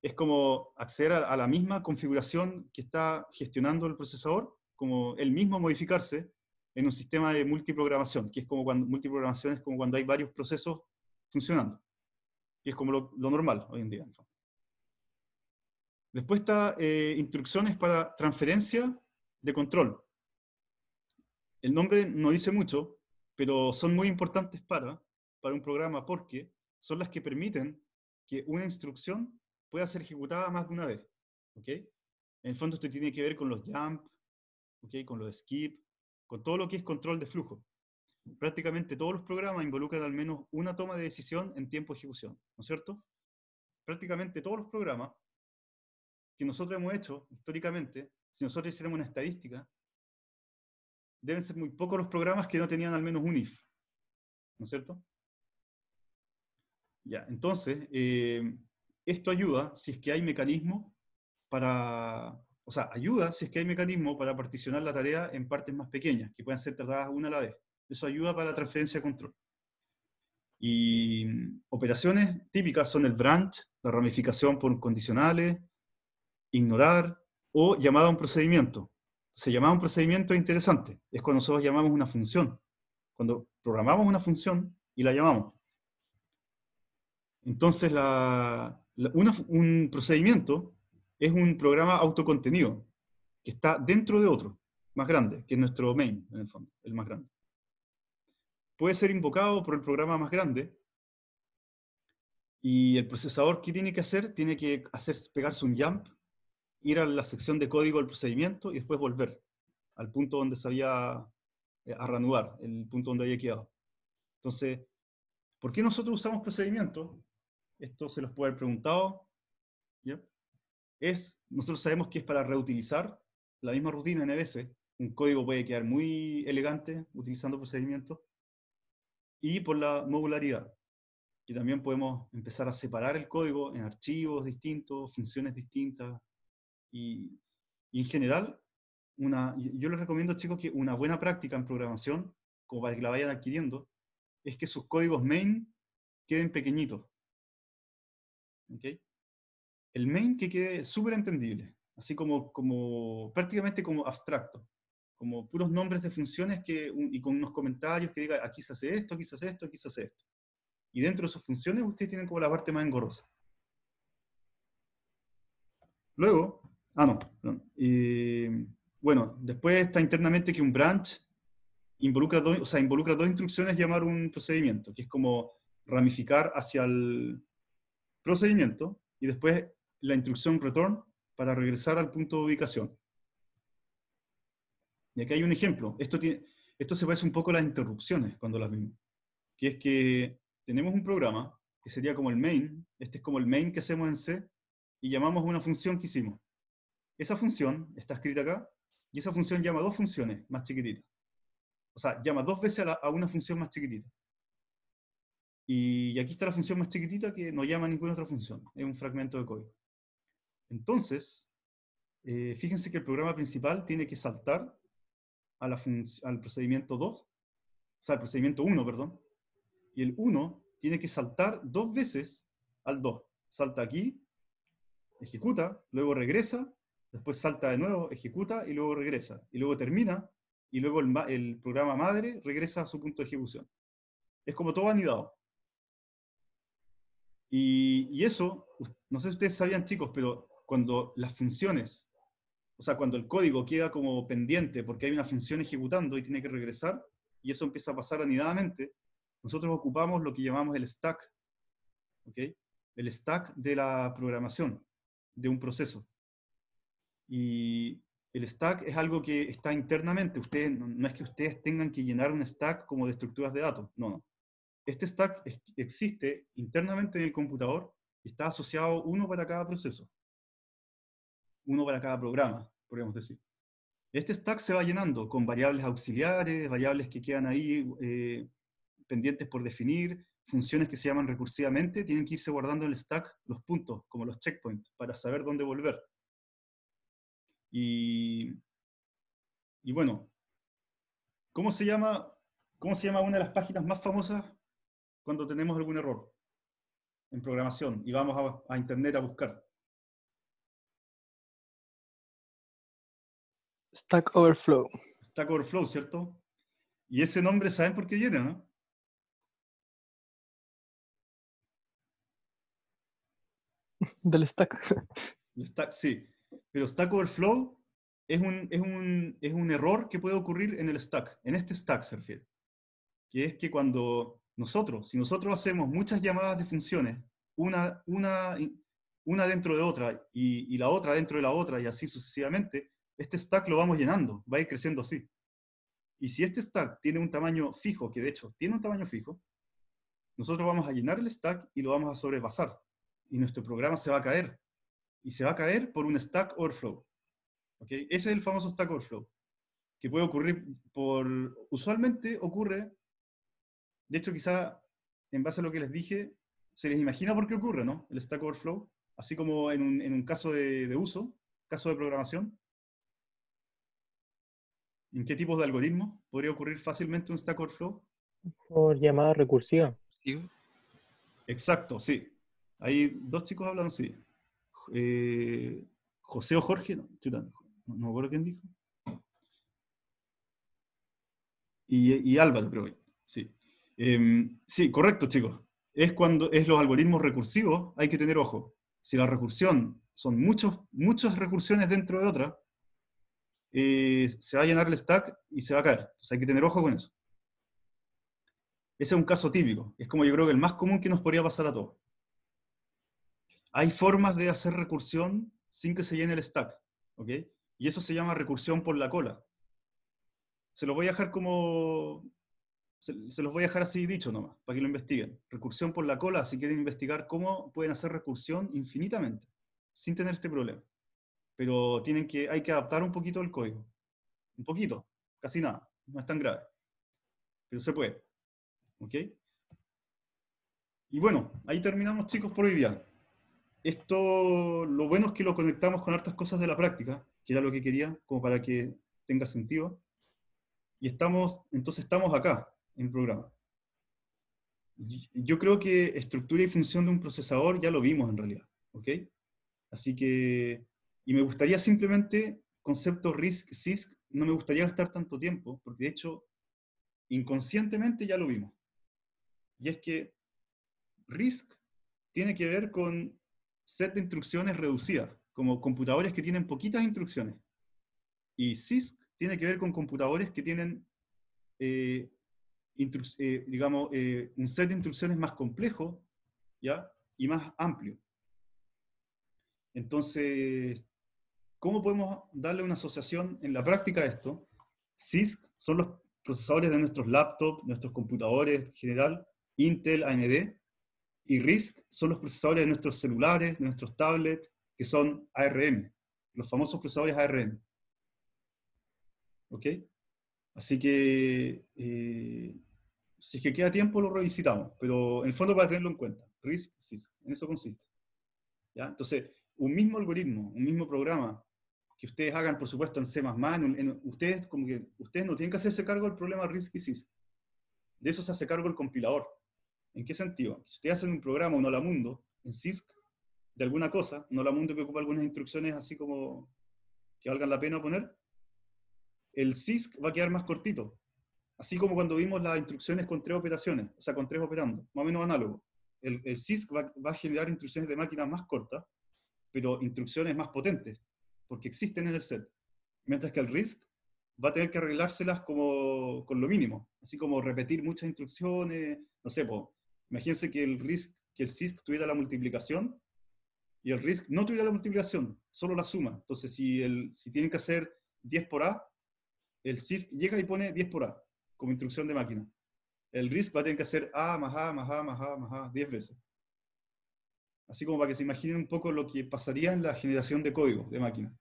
es como acceder a, la misma configuración que está gestionando el procesador, como el mismo modificarse en un sistema de multiprogramación, que es como cuando, multiprogramación es como cuando hay varios procesos funcionando, que es como lo, normal hoy en día. Después está eh, instrucciones para transferencia de control. El nombre no dice mucho, pero son muy importantes para, para un programa porque son las que permiten que una instrucción pueda ser ejecutada más de una vez. ¿ok? En el fondo esto tiene que ver con los jump, ¿ok? con los skip, con todo lo que es control de flujo. Prácticamente todos los programas involucran al menos una toma de decisión en tiempo de ejecución, ¿no es cierto? Prácticamente todos los programas que nosotros hemos hecho históricamente, si nosotros hiciéramos una estadística, deben ser muy pocos los programas que no tenían al menos un if, ¿no es cierto? Ya, entonces, eh, esto ayuda si es que hay mecanismo para, o sea, ayuda si es que hay mecanismo para particionar la tarea en partes más pequeñas, que puedan ser tratadas una a la vez. Eso ayuda para la transferencia de control. Y mm, operaciones típicas son el branch, la ramificación por condicionales, ignorar o llamada a un procedimiento. Se llama un procedimiento interesante, es cuando nosotros llamamos una función, cuando programamos una función y la llamamos. Entonces, la, un procedimiento es un programa autocontenido que está dentro de otro, más grande, que es nuestro main, en el fondo, el más grande. Puede ser invocado por el programa más grande y el procesador, ¿qué tiene que hacer? Tiene que hacer, pegarse un jump, ir a la sección de código del procedimiento y después volver al punto donde se había eh, a el punto donde había quedado. Entonces, ¿por qué nosotros usamos procedimientos? esto se los puede haber preguntado, es, nosotros sabemos que es para reutilizar la misma rutina en EBS. un código puede quedar muy elegante utilizando procedimientos, y por la modularidad, que también podemos empezar a separar el código en archivos distintos, funciones distintas, y, y en general, una, yo les recomiendo chicos que una buena práctica en programación, como para que la vayan adquiriendo, es que sus códigos main queden pequeñitos, el main que quede súper entendible, así como, como prácticamente como abstracto, como puros nombres de funciones que, y con unos comentarios que diga aquí se hace esto, aquí se hace esto, aquí se hace esto. Y dentro de sus funciones ustedes tienen como la parte más engorrosa. Luego, ah no, eh, bueno, después está internamente que un branch involucra o sea, involucra dos instrucciones llamar un procedimiento, que es como ramificar hacia el, procedimiento y después la instrucción return para regresar al punto de ubicación. Y aquí hay un ejemplo. Esto, tiene, esto se parece un poco a las interrupciones cuando las vimos. Que es que tenemos un programa que sería como el main. Este es como el main que hacemos en C y llamamos una función que hicimos. Esa función está escrita acá y esa función llama dos funciones más chiquititas. O sea, llama dos veces a una función más chiquitita. Y aquí está la función más chiquitita que no llama ninguna otra función, es un fragmento de código. Entonces, eh, fíjense que el programa principal tiene que saltar al procedimiento 2, o sea, al procedimiento 1, perdón, y el 1 tiene que saltar dos veces al 2. Salta aquí, ejecuta, luego regresa, después salta de nuevo, ejecuta y luego regresa, y luego termina, y luego el, el programa madre regresa a su punto de ejecución. Es como todo anidado. Y, eso, no sé si ustedes sabían chicos, pero cuando las funciones, o sea, cuando el código queda como pendiente porque hay una función ejecutando y tiene que regresar, y eso empieza a pasar anidadamente, nosotros ocupamos lo que llamamos el stack, ¿ok? El stack de la programación de un proceso. Y el stack es algo que está internamente. Ustedes, no, es que ustedes tengan que llenar un stack como de estructuras de datos, no, no. Este stack existe internamente en el computador y está asociado uno para cada proceso, uno para cada programa, podríamos decir. Este stack se va llenando con variables auxiliares, variables que quedan ahí eh, pendientes por definir, funciones que se llaman recursivamente, tienen que irse guardando en el stack los puntos, como los checkpoints, para saber dónde volver. Y, y bueno, ¿cómo se, llama, ¿cómo se llama una de las páginas más famosas cuando tenemos algún error en programación y vamos a, Internet a buscar. Stack Overflow. Stack Overflow, ¿cierto? Y ese nombre, ¿saben por qué viene, no? Del stack. stack, sí. Pero Stack Overflow es un, es, es un error que puede ocurrir en el stack, en este stack se Que es que cuando nosotros, si nosotros hacemos muchas llamadas de funciones, una, una, una dentro de otra y, la otra dentro de la otra y así sucesivamente, este stack lo vamos llenando, va a ir creciendo así. Y si este stack tiene un tamaño fijo, que de hecho tiene un tamaño fijo, nosotros vamos a llenar el stack y lo vamos a sobrepasar. Y nuestro programa se va a caer. Y se va a caer por un stack overflow. ¿Okay? Ese es el famoso stack overflow. Que puede ocurrir por... Usualmente ocurre de hecho, quizá en base a lo que les dije, se les imagina por qué ocurre, ¿no? El Stack Overflow, así como en un, caso de, uso, caso de programación. ¿En qué tipos de algoritmos podría ocurrir fácilmente un Stack Overflow? Por llamada recursiva. Exacto, sí. Hay dos chicos hablando, sí. Eh, José o Jorge, no, me acuerdo quién dijo. Y, y Álvaro, creo, sí. Em, sí, correcto, chicos. Es cuando es los algoritmos recursivos, hay que tener ojo. Si la recursión son muchos, muchas recursiones dentro de otra, eh, se va a llenar el stack y se va a caer. Entonces hay que tener ojo con eso. Ese es un caso típico. Es como yo creo que el más común que nos podría pasar a todos. Hay formas de hacer recursión sin que se llene el stack. Y eso se llama recursión por la cola. Se lo voy a dejar como se, los voy a dejar así dicho nomás, para que lo investiguen. Recursión por la cola, si quieren investigar cómo pueden hacer recursión infinitamente, sin tener este problema. Pero tienen que, hay que adaptar un poquito el código. Un poquito, casi nada, no es tan grave. Pero se puede. ¿Ok? Y bueno, ahí terminamos chicos por hoy día. Esto, lo bueno es que lo conectamos con hartas cosas de la práctica, que era lo que quería, como para que tenga sentido. Y estamos, entonces estamos acá, en programa. Yo creo que estructura y función de un procesador ya lo vimos en realidad, ¿ok? Así que, y me gustaría simplemente, concepto RISC-CISC, no me gustaría gastar tanto tiempo, porque de hecho, inconscientemente ya lo vimos. Y es que RISC tiene que ver con set de instrucciones reducidas, como computadores que tienen poquitas instrucciones. Y CISC tiene que ver con computadores que tienen eh, eh, digamos, eh, un set de instrucciones más complejo ¿ya? y más amplio. Entonces, ¿cómo podemos darle una asociación en la práctica a esto? CISC son los procesadores de nuestros laptops, nuestros computadores en general, Intel, AMD, y RISC son los procesadores de nuestros celulares, de nuestros tablets, que son ARM, los famosos procesadores ARM. ¿Ok? Así que, eh, si es que queda tiempo, lo revisitamos, pero en el fondo para tenerlo en cuenta. RISC, CISC, en eso consiste. ¿Ya? Entonces, un mismo algoritmo, un mismo programa, que ustedes hagan, por supuesto, en C++, en, ustedes, como que, ustedes no tienen que hacerse cargo del problema RISC y CISC. De eso se hace cargo el compilador. ¿En qué sentido? Si ustedes hacen un programa, un hola mundo, en CISC, de alguna cosa, un hola mundo que ocupa algunas instrucciones así como que valgan la pena poner, el CISC va a quedar más cortito. Así como cuando vimos las instrucciones con tres operaciones, o sea, con tres operando, más o menos análogo. El, CISC va, a generar instrucciones de máquina más cortas, pero instrucciones más potentes, porque existen en el set. Mientras que el RISC va a tener que arreglárselas como, con lo mínimo, así como repetir muchas instrucciones, no sé, imagínense que el RISC, que el CISC tuviera la multiplicación y el RISC no tuviera la multiplicación, solo la suma. Entonces, si, el, si tienen que hacer 10 por A, el CISC llega y pone 10 por A como instrucción de máquina. El RISC va a tener que hacer A más A más A más A más A 10 veces. Así como para que se imaginen un poco lo que pasaría en la generación de código de máquina.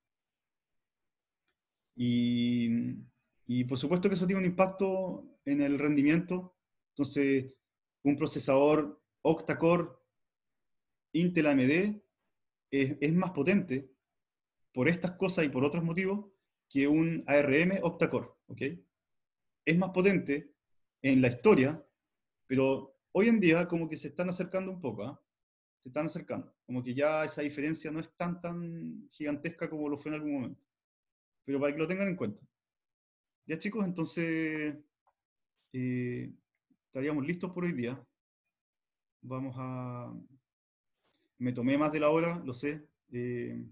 Y, y por supuesto que eso tiene un impacto en el rendimiento. Entonces, un procesador octa Intel AMD es más potente por estas cosas y por otros motivos que un ARM octa-core. Es más potente en la historia, pero hoy en día como que se están acercando un poco, ¿ah? se están acercando. Como que ya esa diferencia no es tan, tan gigantesca como lo fue en algún momento. Pero para que lo tengan en cuenta. Ya chicos, entonces eh, estaríamos listos por hoy día. Vamos a... Me tomé más de la hora, lo sé. Eh,